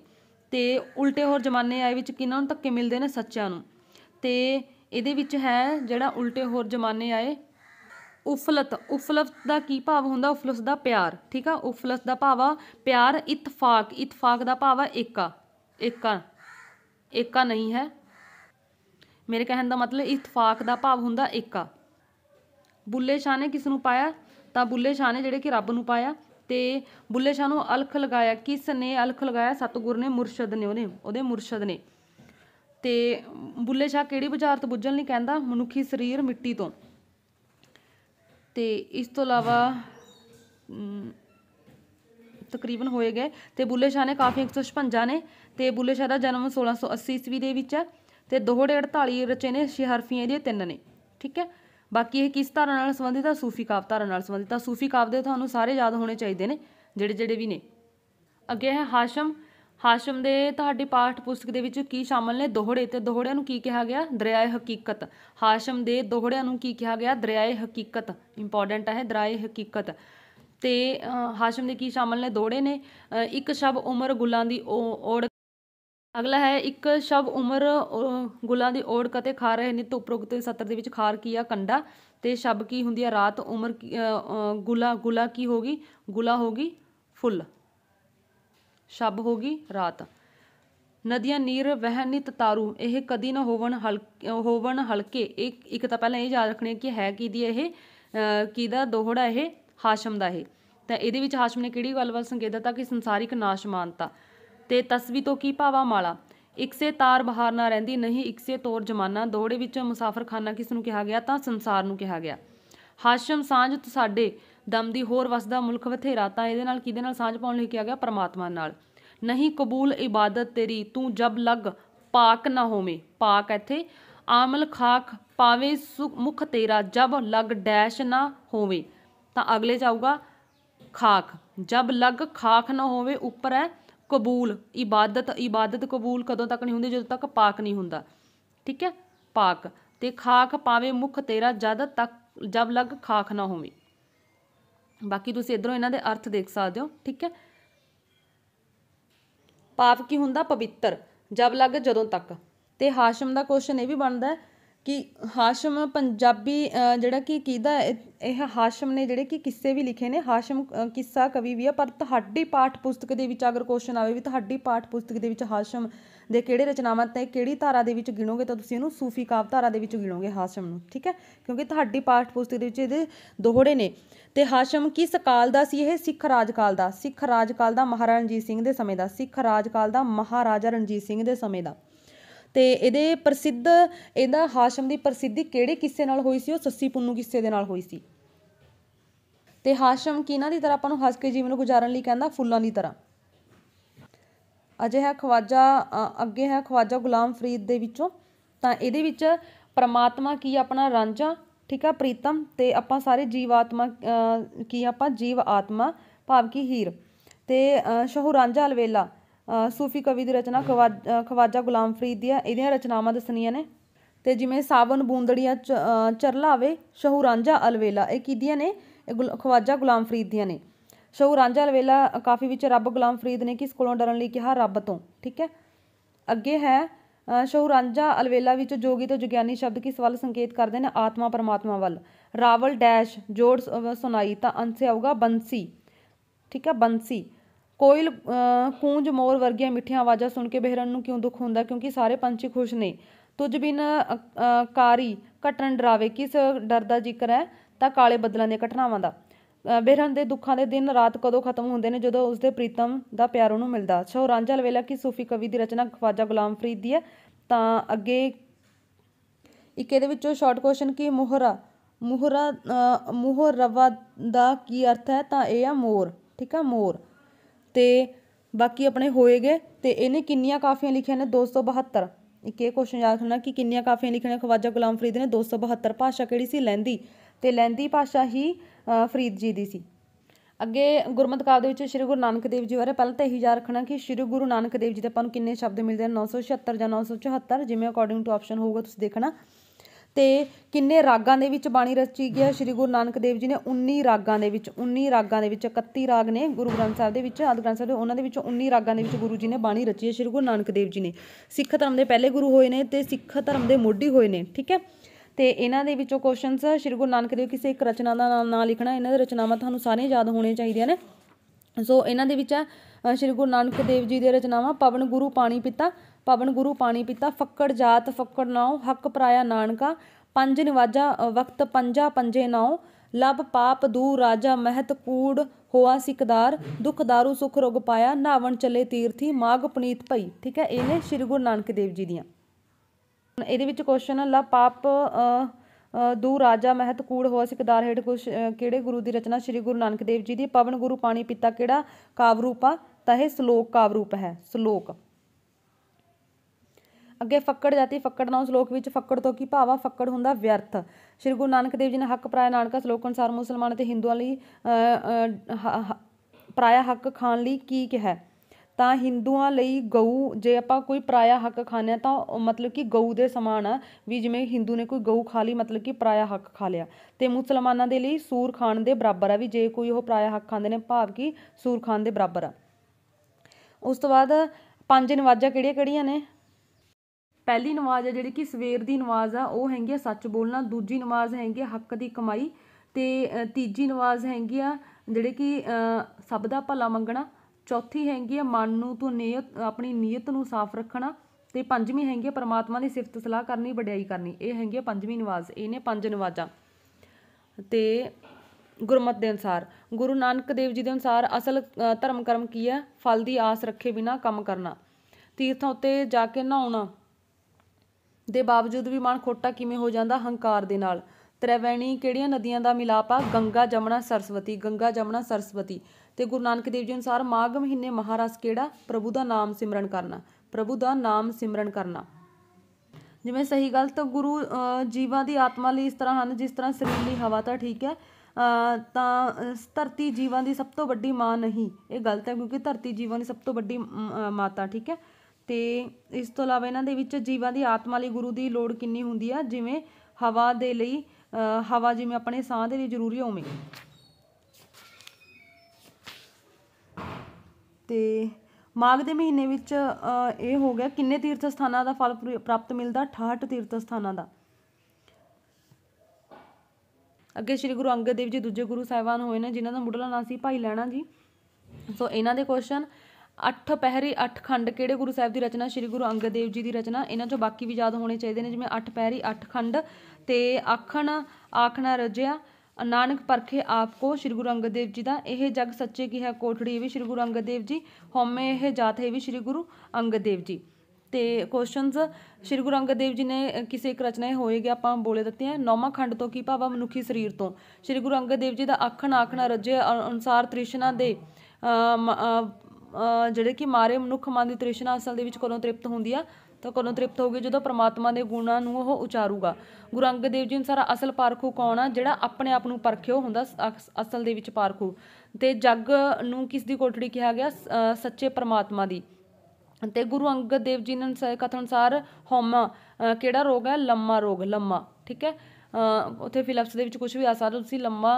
ਤੇ ਉਲਟੇ ਹੋਰ ਜ਼ਮਾਨੇ ਆਏ ਵਿੱਚ ਕਿਨਾਂ ਨੂੰ ਧੱਕੇ ਮਿਲਦੇ ਨੇ ਸੱਚਿਆਂ ਨੂੰ ਤੇ ਇਹਦੇ ਵਿੱਚ ਹੈ ਜਿਹੜਾ ਉਲਟੇ ਹੋਰ ਜ਼ਮਾਨੇ ਆਏ ਉਫਲਤ ਉਫਲਤ ਦਾ ਕੀ ਭਾਵ ਹੁੰਦਾ ਉਫਲਸ ਦਾ ਪਿਆਰ ਠੀਕ ਆ ਉਫਲਸ ਦਾ ਭਾਵ ਆ ਪਿਆਰ ਇਤਫਾਕ ਇਤਫਾਕ ਦਾ ਭਾਵ ਆ ਏਕਾ ਏਕਾ ਏਕਾ ਨਹੀਂ ਹੈ ਮੇਰੇ ਕਹਿਣ ਦਾ ਮਤਲਬ ਇਤਫਾਕ ਦਾ ਭਾਵ ਹੁੰਦਾ ਏਕਾ ਬੁੱਲੇ ਸ਼ਾਹ ਨੇ ਕਿਸ ਨੂੰ ਪਾਇਆ ਤਾਂ ਬੁੱਲੇ ਸ਼ਾਹ ਨੇ ਜਿਹੜੇ ਕਿ ਰੱਬ ਨੂੰ ਪਾਇਆ ਤੇ ਬੁੱਲੇ ਸ਼ਾਹ ਨੂੰ ਅਲਖ ਲਗਾਇਆ ਕਿਸ ਨੇ ਅਲਖ ਲਗਾਇਆ ਸਤਗੁਰ ਨੇ ਮੁਰਸ਼ਦ ਨੇ ਉਹਨੇ ਉਹਦੇ ਮੁਰਸ਼ਦ ਨੇ ਤੇ ਬੁੱਲੇ ਸ਼ਾਹ ਕਿਹੜੀ ਤੋਂ ਬੁੱਝਣ ਲਈ ਕਹਿੰਦਾ ਮਨੁੱਖੀ ਸਰੀਰ ਮਿੱਟੀ ਤੋਂ ਤੇ ਇਸ ਤੋਂ ਇਲਾਵਾ ਤਕਰੀਬਨ ਹੋਏ ਗਏ ਤੇ ਬੁੱਲੇ ਸ਼ਾਹ ਨੇ ਕਾਫੀ 156 ਨੇ ਤੇ ਬੁੱਲੇ ਸ਼ਾਹ ਦਾ ਜਨਮ 1680 ਈਸਵੀ ਦੇ ਵਿੱਚ ਹੈ ਤੇ 248 ਰਚੇ ਨੇ ਸ਼ਹਰਫੀਆਂ ਦੇ ਤਿੰਨ ਨੇ ਠੀਕ ਹੈ ਬਾਕੀ ਇਹ ਕਿਸ ਧਾਰਨ ਨਾਲ ਸੰਬੰਧਿਤ ਆ ਸੂਫੀ ਕਾਵ ਧਾਰਨ ਨਾਲ ਸੰਬੰਧਿਤ ਆ ਸੂਫੀ ਕਾਵ ਦੇ ਤੁਹਾਨੂੰ ਸਾਰੇ ਯਾਦ ਹੋਣੇ ਚਾਹੀਦੇ ਨੇ ਜਿਹੜੇ ਜਿਹੜੇ ਵੀ ਨੇ ਅੱਗੇ ਹੈ ਹਾਸ਼ਮ ਹਾਸ਼ਮ ਦੇ ਤੁਹਾਡੀ ਪਾਠ ਪੁਸਤਕ ਦੇ ਵਿੱਚ ਕੀ ਸ਼ਾਮਲ ਨੇ ਦੋਹੜੇ ਤੇ ਦੋਹੜਿਆਂ ਨੂੰ ਕੀ ਕਿਹਾ ਗਿਆ ਦਰਿਆਏ ਹਕੀਕਤ ਹਾਸ਼ਮ ਦੇ ਦੋਹੜਿਆਂ ਨੂੰ ਕੀ ਕਿਹਾ ਗਿਆ ਦਰਿਆਏ ਹਕੀਕਤ ਇੰਪੋਰਟੈਂਟ ਹੈ ਦਰਿਆਏ ਹਕੀਕਤ ਤੇ ਹਾਸ਼ਮ ਦੇ ਕੀ ਸ਼ਾਮਲ ਨੇ ਦੋਹੜੇ ਨੇ ਇੱਕ ਸ਼ਬ ਉਮਰ ਗੁਲਾਂ ਦੀ ਓੜ ਅਗਲਾ ਹੈ ਇੱਕ ਸ਼ਬ ਉਮਰ ਗੁਲਾਂ ਦੀ ਓੜ ਕਤੇ ਖਾ ਰਹੇ ਨੇ ਤਾਂ ਦੇ ਸੱਤਰ ਦੇ ਵਿੱਚ ਖਾਰ ਕੀਆ ਕੰਡਾ ਤੇ ਸ਼ਬ ਕੀ ਹੁੰਦੀ ਹੈ ਰਾਤ ਉਮਰ ਗੁਲਾ ਗੁਲਾ ਕੀ ਹੋਗੀ ਗੁਲਾ ਹੋਗੀ ਫੁੱਲ ਸ਼ਬ ਹੋਗੀ ਰਾਤ ਨਦੀਆਂ ਨੀਰ ਵਹਿ ਨਿਤ ਤਾਰੂ ਇਹ ਕਦੀ ਨਾ ਹੋਵਣ ਹਲ ਹੋਵਣ ਹਲਕੇ ਇੱਕ ਇੱਕ ਤਾਂ ਪਹਿਲਾਂ ਇਹ ਯਾਦ ਰੱਖਣੇ ਕਿ ਹੈ ਕੀ ਦੀ ਇਹ ਕਿਹਦਾ ਦੋਹੜਾ ਇਹ ਹਾਸ਼ਮ ਦਾ ਇਹ ਤਾਂ ਇਹਦੇ ਵਿੱਚ ਹਾਸ਼ਮ ਨੇ ਕਿਹੜੀ ਗੱਲ ਵੱਲ ਸੰਕੇਤ ਦਿੱਤਾ ਕਿ ਸੰਸਾਰਿਕ ਨਾਸ਼ਮਾਨਤਾ ਤੇ ਤਸਵੀ ਤੋਂ ਕੀ ਭਾਵਾ ਮਾਲਾ ਇਕਸੇ ਤਾਰ ਬਹਾਰ ਨਾ ਰਹਿੰਦੀ ਨਹੀਂ ਇਕਸੇ ਤੋਰ ਜਮਾਨਾ ਦੋੜੇ ਵਿੱਚ ਮੁਸਾਫਰਖਾਨਾ ਕਿਸ ਨੂੰ ਕਿਹਾ ਗਿਆ ਤਾਂ ਸੰਸਾਰ ਨੂੰ ਕਿਹਾ ਗਿਆ ਹਾਸ਼ਮ ਸਾਂਝ ਸਾਡੇ ਦਮ ਦੀ ਹੋਰ ਵਸਦਾ ਮੁਲਕ ਬਥੇਰਾ ਤਾਂ ਇਹਦੇ ਨਾਲ ਕਿਹਦੇ ਨਾਲ ਸਾਂਝ ਪਾਉਣ ਲਈ ਕਿਹਾ ਗਿਆ ਪਰਮਾਤਮਾ ਨਾਲ ਨਹੀਂ ਕਬੂਲ ਇਬਾਦਤ ਤੇਰੀ ਤੂੰ ਜਬ ਲਗ ਪਾਕ ਨਾ ਹੋਵੇਂ ਪਾਕ ਇੱਥੇ ਆਮਲ ਖਾਕ ਪਾਵੇ ਮੁਖ ਤੇਰਾ ਜਬ ਲਗ ਡੈਸ਼ ਨਾ ਹੋਵੇ ਤਾਂ ਅਗਲੇ ਜਾਊਗਾ ਖਾਕ ਜਬ ਲਗ ਖਾਕ ਨਾ ਹੋਵੇ ਉੱਪਰ ਹੈ ਕਬੂਲ ਇਬਾਦਤ ਇਬਾਦਤ ਕਬੂਲ ਕਦੋਂ ਤੱਕ ਨਹੀਂ ਹੁੰਦੀ ਜਦੋਂ ਤੱਕ ਪਾਕ ਨਹੀਂ ਹੁੰਦਾ ਠੀਕ ਹੈ ਪਾਕ ਤੇ ਖਾਕ ਪਾਵੇ ਮੁਖ ਤੇਰਾ ਜਦ ਤੱਕ ਜਬ ਲਗ ਖਾਕ ਨਾ ਹੋਵੇ ਬਾਕੀ ਤੁਸੀਂ ਇਧਰੋਂ ਇਹਨਾਂ ਦੇ ਅਰਥ ਦੇਖ ਸਕਦੇ ਹੋ ਠੀਕ ਹੈ ਪਾਪ ਕੀ ਹੁੰਦਾ ਪਵਿੱਤਰ ਜਬ ਲੱਗ ਜਦੋਂ ਤੱਕ ਤੇ ਹਾਸ਼ਮ ਦਾ ਕੁਐਸਚਨ ਇਹ ਵੀ ਬਣਦਾ ਹੈ ਕਿ ਹਾਸ਼ਮ ਪੰਜਾਬੀ ਜਿਹੜਾ ਕਿ ਕਿਹਦਾ ਇਹ ਹਾਸ਼ਮ ਨੇ ਜਿਹੜੇ ਕਿ ਕਿੱਸੇ ਵੀ ਲਿਖੇ ਨੇ ਹਾਸ਼ਮ ਕਿੱਸਾ ਕਵੀ ਵੀ ਆ ਪਰ ਤੁਹਾਡੀ ਪਾਠ ਪੁਸਤਕ ਦੇ ਵਿੱਚ ਅਗਰ ਕੁਐਸਚਨ ਆਵੇ ਵੀ ਤੁਹਾਡੀ ਪਾਠ ਪੁਸਤਕ ਦੇ ਵਿੱਚ ਹਾਸ਼ਮ ਦੇ ਕਿਹੜੇ ਰਚਨਾਵਾਂ ਤੇ ਕਿਹੜੀ ਧਾਰਾ ਦੇ ਵਿੱਚ ਗਿਣੋਗੇ ਤਾਂ ਤੁਸੀਂ ਇਹਨੂੰ ਸੂਫੀ ਕਾਵ ਧਾਰਾ ਦੇ ਵਿੱਚ ਗਿਣੋਗੇ ਹਾਸ਼ਮ ਨੂੰ ਠੀਕ ਹੈ ਕਿਉਂਕਿ ਤੁਹਾਡੀ ਪਾਠ ਪੁਸਤਕ ਦੇ ਵਿੱਚ ਇਹਦੇ ਦੋਹੜੇ ਨੇ ਤੇ ਹਾਸ਼ਮ ਕਿਸ ਕਾਲ ਦਾ ਸੀ ਇਹ ਸਿੱਖ ਰਾਜ ਕਾਲ ਦਾ ਸਿੱਖ ਰਾਜ ਕਾਲ ਦਾ ਮਹਾਰਾਜਾ ਰਣਜੀਤ ਸਿੰਘ ਦੇ ਸਮੇਂ ਦਾ ਸਿੱਖ ਰਾਜ ਕਾਲ ਦਾ ਮਹਾਰਾਜਾ ਰਣਜੀਤ ਸਿੰਘ ਦੇ ਸਮੇਂ ਦਾ ਤੇ ਇਹਦੇ ਪ੍ਰਸਿੱਧ ਇਹਦਾ ਹਾਸ਼ਮ ਦੀ ਪ੍ਰਸਿੱਧੀ ਕਿਹੜੇ ਕਿੱਸੇ ਨਾਲ ਹੋਈ ਸੀ ਉਹ ਸੱਸੀ ਪੁੰਨੂ ਕਿੱਸੇ ਦੇ ਨਾਲ ਹੋਈ ਸੀ ਤੇ ਹਾਸ਼ਮ ਕਿਹਨਾਂ ਦੀ ਤਰ੍ਹਾਂ ਆਪਾਂ ਨੂੰ ਹੱਸ ਕੇ ਜੀਵਨ ਗੁਜ਼ਾਰਨ ਲਈ ਕਹਿੰਦਾ ਫੁੱਲਾਂ ਦੀ ਤਰ੍ਹਾਂ ਅਜੇ ਹੈ ਖਵਾਜਾ ਅੱਗੇ ਹੈ ਖਵਾਜਾ ਗੁਲਾਮ ਫਰੀਦ ਦੇ ਵਿੱਚੋਂ ਤਾਂ ਇਹਦੇ ਵਿੱਚ ਪ੍ਰਮਾਤਮਾ ਕੀ ਆਪਣਾ ਰਾਂਝਾ ਠੀਕ ਆ ਪ੍ਰੀਤਮ ਤੇ ਆਪਾਂ ਸਾਰੇ ਜੀਵ ਆਤਮਾ ਕੀ ਆਪਾਂ ਜੀਵ ਆਤਮਾ ਭਾਵ ਕੀ ਹੀਰ ਤੇ ਸ਼ਹੁ ਰਾਂਝਾ ਅਲਵੇਲਾ ਸੂਫੀ ਕਵੀ ਦੀ ਰਚਨਾ ਖਵਾਜਾ ਗੁਲਾਮ ਫਰੀਦ ਦੀਆਂ ਇਹਦੀਆਂ ਰਚਨਾਵਾਂ ਦੱਸਣੀਆਂ ਨੇ ਤੇ ਜਿਵੇਂ ਸਾਵਨ ਬੂੰਦੜੀਆਂ ਚਰਲਾਵੇ ਸ਼ਹੁ ਰਾਂਝਾ ਅਲਵੇਲਾ ਇਹ ਕਿਦੀਆਂ ਨੇ ਖਵਾਜਾ ਗੁਲਾਮ ਫਰੀਦ ਦੀਆਂ ਨੇ ਸ਼ੌ ਰਾਂਝਾ ਲਵੇਲਾ ਕਾਫੀ ਵਿੱਚ ਰੱਬ ਗੁਲਾਮ ਫਰੀਦ ਨੇ ਕਿਸ ਕੋਲੋਂ ਡਰਨ ਲਈ ਕਿਹਾ ਰੱਬ ਤੋਂ ਠੀਕ ਹੈ ਅੱਗੇ ਹੈ ਸ਼ੌ ਰਾਂਝਾ ਅਲਵੇਲਾ ਵਿੱਚ ਜੋਗੀ ਤੇ ਜੁਗਿਆਨੀ ਸ਼ਬਦ ਕਿਸ ਵੱਲ ਸੰਕੇਤ ਕਰਦੇ ਨੇ ਆਤਮਾ ਪਰਮਾਤਮਾ ਵੱਲ ਰਾਵਲ ਡੈਸ਼ ਜੋੜ ਸੁਣਾਈ ਤਾਂ ਅੰਸੇ ਆਊਗਾ ਬੰਸੀ ਠੀਕ ਹੈ ਬੰਸੀ ਕੋਇਲ ਕੂੰਜ ਮੋਰ ਵਰਗੀਆਂ ਮਿੱਠੀਆਂ ਆਵਾਜ਼ਾਂ ਸੁਣ ਕੇ ਬਹਿਰਨ ਨੂੰ ਕਿਉਂ ਦੁੱਖ ਹੁੰਦਾ ਕਿਉਂਕਿ ਸਾਰੇ ਪੰਛੀ ਖੁਸ਼ ਨੇ ਤੁਝ ਬਿਨ ਕਾਰੀ ਘਟਣ ਡਰਾਵੇ ਕਿਸ ਡਰ ਦਾ ਜ਼ਿਕਰ ਹੈ ਤਾਂ ਕਾਲੇ ਬੱਦਲਾਂ ਦੀਆਂ ਘਟਨਾਵਾਂ ਦਾ ਬਿਰਹਨ ਦੇ ਦੁੱਖਾਂ ਦੇ ਦਿਨ ਰਾਤ ਕਦੋਂ ਖਤਮ ਹੁੰਦੇ ਨੇ ਜਦੋਂ ਉਸ ਦੇ ਪ੍ਰੀਤਮ ਦਾ ਪਿਆਰ ਉਹਨੂੰ ਮਿਲਦਾ ਸੋ ਰਾਂਝਾ ਲਵੇਲਾ ਕੀ ਸੂਫੀ ਕਵੀ ਦੀ ਰਚਨਾ ਖਵਾਜਾ ਗੁਲਾਮ ਫਰੀਦ ਦੀ ਹੈ ਤਾਂ ਅੱਗੇ ਇੱਕ ਇਹਦੇ ਵਿੱਚੋਂ ਸ਼ਾਰਟ ਕੁਐਸਚਨ ਕੀ ਮੋਹਰਾ ਮੋਹਰਾ ਮੋਹਰਵਾ ਦਾ ਕੀ ਅਰਥ ਹੈ ਤਾਂ ਇਹ ਆ ਮੋਰ ਠੀਕ ਆ ਮੋਰ ਤੇ ਬਾਕੀ ਆਪਣੇ ਹੋਏਗੇ ਤੇ ਇਹਨੇ ਕਿੰਨੀਆਂ ਕਾਫੀਆਂ ਲਿਖੀਆਂ ਨੇ 272 ਇੱਕ ਇਹ ਕੁਐਸਚਨ ਯਾਦ ਰੱਖਣਾ ਕਿ ਕਿੰਨੀਆਂ ਕਾਫੀਆਂ ਲਿਖੀਆਂ ਖਵਾਜਾ ਗੁਲਾਮ ਫਰੀਦ ਨੇ 272 ਭਾਸ਼ਾ ਕਿਹੜੀ ਸੀ ਲੈਂਦੀ ਤੇ ਲਹਿੰਦੀ ਭਾਸ਼ਾ ਹੀ ਫਰੀਦ ਜੀ ਦੀ ਸੀ ਅੱਗੇ ਗੁਰਮਤਿ ਕਾਵ ਦੇ ਵਿੱਚ ਸ਼੍ਰੀ ਗੁਰੂ ਨਾਨਕ ਦੇਵ ਜੀ ਬਾਰੇ ਪਹਿਲਾਂ ਤਾਂ ਇਹੀ ਯਾਦ ਰੱਖਣਾ ਕਿ ਸ਼੍ਰੀ ਗੁਰੂ ਨਾਨਕ ਦੇਵ ਜੀ ਦੇ ਆਪਾਂ ਨੂੰ ਕਿੰਨੇ ਸ਼ਬਦ ਮਿਲਦੇ ਹਨ 976 ਜਾਂ 974 ਜਿਵੇਂ ਅਕੋਰਡਿੰਗ ਟੂ ਆਪਸ਼ਨ ਹੋਊਗਾ ਤੁਸੀਂ ਦੇਖਣਾ ਤੇ ਕਿੰਨੇ ਰਾਗਾਂ ਦੇ ਵਿੱਚ ਬਾਣੀ ਰਚੀ ਗਈ ਹੈ ਸ਼੍ਰੀ ਗੁਰੂ ਨਾਨਕ ਦੇਵ ਜੀ ਨੇ 19 ਰਾਗਾਂ ਦੇ ਵਿੱਚ 19 ਰਾਗਾਂ ਦੇ ਵਿੱਚ 31 ਰਾਗ ਨੇ ਗੁਰੂ ਗ੍ਰੰਥ ਸਾਹਿਬ ਦੇ ਵਿੱਚ ਆਦਿ ਗ੍ਰੰਥ ਸਾਹਿਬ ਦੇ ਉਹਨਾਂ ਦੇ ਵਿੱਚ 19 ਰਾਗਾਂ ਦੇ ਵਿੱਚ ਗੁਰੂ ਜੀ ਨੇ ਬਾਣੀ ਰਚੀ ਹੈ ਸ਼੍ਰੀ ਗੁਰੂ ਨਾਨਕ ਦੇਵ ਜੀ ਨੇ ਸਿੱਖ ਧਰਮ ਦੇ ਪਹਿਲੇ ਗੁਰੂ ਹੋਏ ਨੇ ਤੇ ਸਿੱਖ ਧਰਮ ਦੇ ਮੋਢੀ ਹੋਏ ਨੇ ਠੀਕ ਹੈ ਤੇ ਇਹਨਾਂ ਦੇ ਵਿੱਚੋਂ ਕੁਐਸਚਨਸ ਸ਼੍ਰੀ ਗੁਰੂ ਨਾਨਕ ਦੇਵ ਕਿਸੇ ਇੱਕ ਰਚਨਾ ਦਾ ਨਾਮ ਨਾ ਲਿਖਣਾ ਇਹਨਾਂ ਦੇ ਰਚਨਾਵਾਂ ਤੁਹਾਨੂੰ ਸਾਰੀਆਂ ਯਾਦ ਹੋਣੀਆਂ ਚਾਹੀਦੀਆਂ ਨੇ ਸੋ ਇਹਨਾਂ ਦੇ ਵਿੱਚ ਆ ਸ਼੍ਰੀ ਗੁਰੂ ਨਾਨਕ ਦੇਵ ਜੀ ਦੇ ਰਚਨਾਵਾਂ ਪਵਨ ਗੁਰੂ ਪਾਣੀ ਪਿਤਾ ਪਵਨ ਗੁਰੂ ਪਾਣੀ ਪਿਤਾ ਫੱਕੜ ਜਾਤ ਫੱਕੜ ਨਾਉ ਹੱਕ ਪਰਾਇਆ ਨਾਨਕਾ ਪੰਜ ਨਿਵਾਜਾ ਵਕਤ ਪੰਜਾ ਪੰਜੇ ਨਾਉ ਲਬ ਪਾਪ ਦੂ ਰਾਜਾ ਮਹਿਤ ਕੂੜ ਹੋਆ ਸਿਕਦਾਰ ਦੁਖ ਸੁਖ ਰੋਗ ਪਾਇਆ ਨਾਵਣ ਚੱਲੇ ਤੀਰਥੀ ਮਾਗ ਪਨੀਤ ਭਈ ਠੀਕ ਹੈ ਇਹ ਨੇ ਸ਼੍ਰੀ ਗੁਰੂ ਨਾਨਕ ਦੇਵ ਜੀ ਦੀਆਂ ਇਹਦੇ ਵਿੱਚ ਕੁਐਸਚਨ ਲਾ ਪਾਪ ਦੂ ਰਾਜਾ ਮਹਿਤ ਕੂੜ ਹੋਆ ਸਿਕਦਾਰ ਹੇਠ ਕੁਛ ਕਿਹੜੇ ਗੁਰੂ ਦੀ ਰਚਨਾ ਸ੍ਰੀ ਗੁਰੂ ਨਾਨਕ ਦੇਵ ਜੀ ਦੀ ਪਵਨ ਗੁਰੂ ਪਾਣੀ ਪੀਤਾ ਕਿਹੜਾ ਕਾਵ ਰੂਪਾ ਤਹੇ ਤਾਂ ਇਹ ਸ਼ਲੋਕ ਕਾਵ ਰੂਪ ਹੈ ਸ਼ਲੋਕ ਅੱਗੇ ਫੱਕੜ ਜਾਤੀ ਫੱਕੜ ਨਾਉ ਸ਼ਲੋਕ ਵਿੱਚ ਫੱਕੜ ਤੋਂ ਕੀ ਭਾਵ ਆ ਫੱਕੜ ਹੁੰਦਾ ਵਿਅਰਥ ਸ੍ਰੀ ਗੁਰੂ ਨਾਨਕ ਦੇਵ ਜੀ ਨੇ ਹੱਕ ਪ੍ਰਾਇ ਨਾਨਕਾ ਸ਼ਲੋਕ ਅਨੁਸਾਰ ਮੁਸਲਮਾਨ ਅਤੇ ਹਿੰਦੂਆਂ ਲਈ ਪ੍ਰਾਇ ਹੱਕ ਖਾਣ ਲਈ ਕੀ ਕਿਹਾ ਤਾਂ ਹਿੰਦੂਆਂ ਲਈ ਗਊ ਜੇ ਆਪਾਂ ਕੋਈ ਪਰਾਇਆ ਹੱਕ ਖਾਣਿਆ ਤਾਂ ਮਤਲਬ ਕਿ ਗਊ ਦੇ ਸਮਾਨ ਆ ਵੀ ਜਿਵੇਂ ਹਿੰਦੂ ਨੇ ਕੋਈ ਗਊ ਖਾ ਲਈ ਮਤਲਬ ਕਿ ਪਰਾਇਆ ਹੱਕ ਖਾ ਲਿਆ ਤੇ ਮੁਸਲਮਾਨਾਂ ਦੇ ਲਈ ਸੂਰ ਖਾਣ ਦੇ ਬਰਾਬਰ ਆ ਵੀ ਜੇ ਕੋਈ ਉਹ ਪਰਾਇਆ ਹੱਕ ਖਾਂਦੇ ਨੇ ਭਾਵ ਕਿ ਸੂਰ ਖਾਣ ਦੇ ਬਰਾਬਰ ਆ ਉਸ ਤੋਂ ਬਾਅਦ ਪੰਜ ਨਵਾਜ਼ਾਂ ਕਿਹੜੀਆਂ ਕਿਹੜੀਆਂ ਨੇ ਪਹਿਲੀ ਨਵਾਜ਼ ਆ ਜਿਹੜੀ ਕਿ ਸਵੇਰ ਦੀ ਨਵਾਜ਼ ਆ ਉਹ ਹੈਗੀ ਆ ਸੱਚ ਬੋਲਣਾ ਦੂਜੀ ਨਵਾਜ਼ ਹੈਗੀ ਆ ਹੱਕ ਦੀ ਕਮਾਈ ਤੇ ਤੀਜੀ ਨਵਾਜ਼ ਹੈਗੀ ਆ ਜਿਹੜੇ ਕਿ ਸਭ ਦਾ ਭਲਾ ਮੰਗਣਾ ਚੌਥੀ ਹੈਗੀ ਆ ਮਨ ਨੂੰ ਤੋਂ ਨੀਅਤ ਆਪਣੀ ਨੀਅਤ ਨੂੰ ਸਾਫ਼ ਰੱਖਣਾ ਤੇ ਪੰਜਵੀਂ ਹੈਗੀ ਆ ਪਰਮਾਤਮਾ ਦੀ ਸਿਫਤ ਸਲਾਹ ਕਰਨੀ ਵਡਿਆਈ ਕਰਨੀ ਇਹ ਹੈਗੀ ਆ ਪੰਜਵੀਂ ਨਿਵਾਜ਼ ਇਹ ਨੇ ਪੰਜ ਨਿਵਾਜ਼ਾਂ ਤੇ ਗੁਰਮਤ ਦੇ ਅਨਸਾਰ ਗੁਰੂ ਨਾਨਕ ਦੇਵ ਜੀ ਦੇ ਅਨਸਾਰ ਅਸਲ ਧਰਮ ਕਰਮ ਕੀ ਹੈ ਫਲ ਦੀ ਆਸ ਰੱਖੇ ਬਿਨਾ ਕੰਮ ਕਰਨਾ ਤੀਰਥਾਂ ਉੱਤੇ ਜਾ ਕੇ ਨਹਾਉਣਾ ਦੇ ਬਾਵਜੂਦ ਵੀ ਮਨ ਖੋਟਾ ਕਿਵੇਂ ਹੋ ਜਾਂਦਾ ਹੰਕਾਰ ਦੇ ਨਾਲ ਤ੍ਰੈਵੈਣੀ ਕਿਹੜੀਆਂ ਨਦੀਆਂ ਦਾ ਮਿਲਾਪ ਆ ਗੰਗਾ ਜਮਨਾ ਸਰਸਵਤੀ ਗੰਗਾ ਜਮਨਾ ਸਰਸਵਤੀ ਤੇ ਗੁਰੂ ਨਾਨਕ ਦੇਵ ਜੀ ਅਨੁਸਾਰ ਮਾਘ ਮਹੀਨੇ ਮਹਾਰਾਸ ਕਿਹੜਾ ਪ੍ਰਭੂ ਦਾ ਨਾਮ ਸਿਮਰਨ ਕਰਨਾ ਪ੍ਰਭੂ ਦਾ ਨਾਮ ਸਿਮਰਨ ਕਰਨਾ ਜਿਵੇਂ ਸਹੀ ਗੱਲ ਤਾਂ ਗੁਰੂ ਜੀਵਾਂ ਦੀ ਆਤਮਾ ਲਈ ਇਸ ਤਰ੍ਹਾਂ ਹਨ ਜਿਸ ਤਰ੍ਹਾਂ ਸਰੀਰ ਲਈ ਹਵਾ ਤਾਂ ਠੀਕ ਹੈ ਤਾਂ ਧਰਤੀ ਜੀਵਾਂ ਦੀ ਸਭ ਤੋਂ ਵੱਡੀ ਮਾਂ ਨਹੀਂ ਇਹ ਗਲਤ ਹੈ ਕਿਉਂਕਿ ਧਰਤੀ ਜੀਵਾਂ ਦੀ ਸਭ ਤੋਂ ਵੱਡੀ ਮਾਤਾ ਠੀਕ ਹੈ ਤੇ ਇਸ ਤੋਂ ਇਲਾਵਾ ਇਹਨਾਂ ਦੇ ਵਿੱਚ ਜੀਵਾਂ ਦੀ ਆਤਮਾ ਲਈ ਗੁਰੂ ਦੀ ਲੋੜ ਕਿੰਨੀ ਹੁੰਦੀ ਆ ਜਿਵੇਂ ਹਵਾ ਦੇ ਲਈ ਹਵਾ ਜਿਵੇਂ ਆਪਣੇ ਸਾਹ ਦੇ ਲਈ ਜ਼ਰੂਰੀ ਹੋਵੇ ਤੇ ਮਾਘ ਦੇ ਮਹੀਨੇ ਵਿੱਚ ਇਹ ਹੋ ਗਿਆ ਕਿੰਨੇ ਤੀਰਥ ਸਥਾਨਾਂ ਦਾ ਫਲ ਪ੍ਰਾਪਤ ਮਿਲਦਾ 68 ਤੀਰਥ ਸਥਾਨਾਂ ਦਾ ਅੱਗੇ ਸ੍ਰੀ ਗੁਰੂ ਅੰਗਦ ਦੇਵ ਜੀ ਦੂਜੇ ਗੁਰੂ ਸਾਹਿਬਾਨ ਹੋਏ ਨੇ ਜਿਨ੍ਹਾਂ ਦਾ ਮੁੱਢਲਾ ਨਾਂ ਸੀ ਭਾਈ ਲੈਣਾ ਜੀ ਸੋ ਇਹਨਾਂ ਦੇ ਕੁਐਸਚਨ ਅੱਠ ਪਹਿਰੀ ਅੱਠ ਖੰਡ ਕਿਹੜੇ ਗੁਰੂ ਸਾਹਿਬ ਦੀ ਰਚਨਾ ਸ੍ਰੀ ਗੁਰੂ ਅੰਗਦ ਦੇਵ ਜੀ ਦੀ ਰਚਨਾ ਇਹਨਾਂ ਚੋਂ ਬਾਕੀ ਵੀ ਯਾਦ ਹੋਣੇ ਚਾਹੀਦੇ ਨੇ ਜਿਵੇਂ ਅੱਠ ਪਹਿਰੀ ਅੱਠ ਖੰਡ ਤੇ ਆਖਣ ਆਖਣਾ ਰਜਿਆ ਨਾਨਕ ਪਰਖੇ ਆਪ ਕੋ ਸ੍ਰੀ ਗੁਰੂ ਅੰਗਦ ਦੇਵ ਜੀ ਦਾ ਇਹ ਜਗ ਸੱਚੇ ਕੀ ਹੈ ਕੋਠੜੀ ਵੀ ਸ੍ਰੀ ਗੁਰੂ ਅੰਗਦ ਦੇਵ ਜੀ ਹਉਮੈ ਇਹ ਜਾਤ ਹੈ ਵੀ ਸ੍ਰੀ ਗੁਰੂ ਅੰਗਦ ਦੇਵ ਜੀ ਤੇ ਕੁਐਸਚਨਸ ਸ੍ਰੀ ਗੁਰੂ ਅੰਗਦ ਦੇਵ ਜੀ ਨੇ ਕਿਸੇ ਇੱਕ ਰਚਨਾ ਹੋਏਗਾ ਆਪਾਂ ਬੋਲੇ ਦਿੱਤੇ ਆ ਨੌਵਾਂ ਖੰਡ ਤੋਂ ਕੀ ਭਾਵਾ ਮਨੁੱਖੀ ਸਰੀਰ ਤੋਂ ਸ੍ਰੀ ਗੁਰੂ ਅੰਗਦ ਦੇਵ ਜੀ ਦਾ ਆਖਣ ਆਖਣਾ ਰੱਜੇ ਅਨੁਸਾਰ ਤ੍ਰਿਸ਼ਨਾ ਦੇ ਜਿਹੜੇ ਕਿ ਮਾਰੇ ਮਨੁੱਖ ਮਨ ਦੀ ਤ੍ਰਿਸ਼ਨਾ ਅਸਲ ਦੇ ਵਿੱਚ ਕਦੋਂ ਤ੍ਰਿਪਤ ਹੁੰਦੀ ਆ ਤਾਂ ਕਦੋਂ ਤ੍ਰਿਪਤ ਹੋਊਗੀ ਜਦੋਂ ਪ੍ਰਮਾਤਮਾ ਦੇ ਗੁਣਾਂ ਨੂੰ ਉਹ ਉਚਾਰੂਗਾ ਗੁਰੂ ਅੰਗਦ ਦੇਵ ਜੀ ਅਨੁਸਾਰ ਅਸਲ ਪਾਰਖੂ ਕੌਣ ਆ ਜਿਹੜਾ ਆਪਣੇ ਆਪ ਨੂੰ ਪਰਖਿਓ ਹੁੰਦਾ ਅਸਲ ਦੇ ਵਿੱਚ ਪਾਰਖੂ ਤੇ ਜੱਗ ਨੂੰ ਕਿਸ ਦੀ ਕੋਠੜੀ ਕਿਹਾ ਗਿਆ ਸੱਚੇ ਪ੍ਰਮਾਤਮਾ ਦੀ ਤੇ ਗੁਰੂ ਅੰਗਦ ਦੇਵ ਜੀ ਨੇ ਕਥਨ ਅਨੁਸਾਰ ਹਮ ਕਿਹੜਾ ਰੋਗ ਹੈ ਲੰਮਾ ਰੋਗ ਲੰਮਾ ਠੀਕ ਹੈ ਉੱਥੇ ਫਿਲਪਸ ਦੇ ਵਿੱਚ ਕੁਝ ਵੀ ਆ ਸਕਦਾ ਤੁਸੀਂ ਲੰਮਾ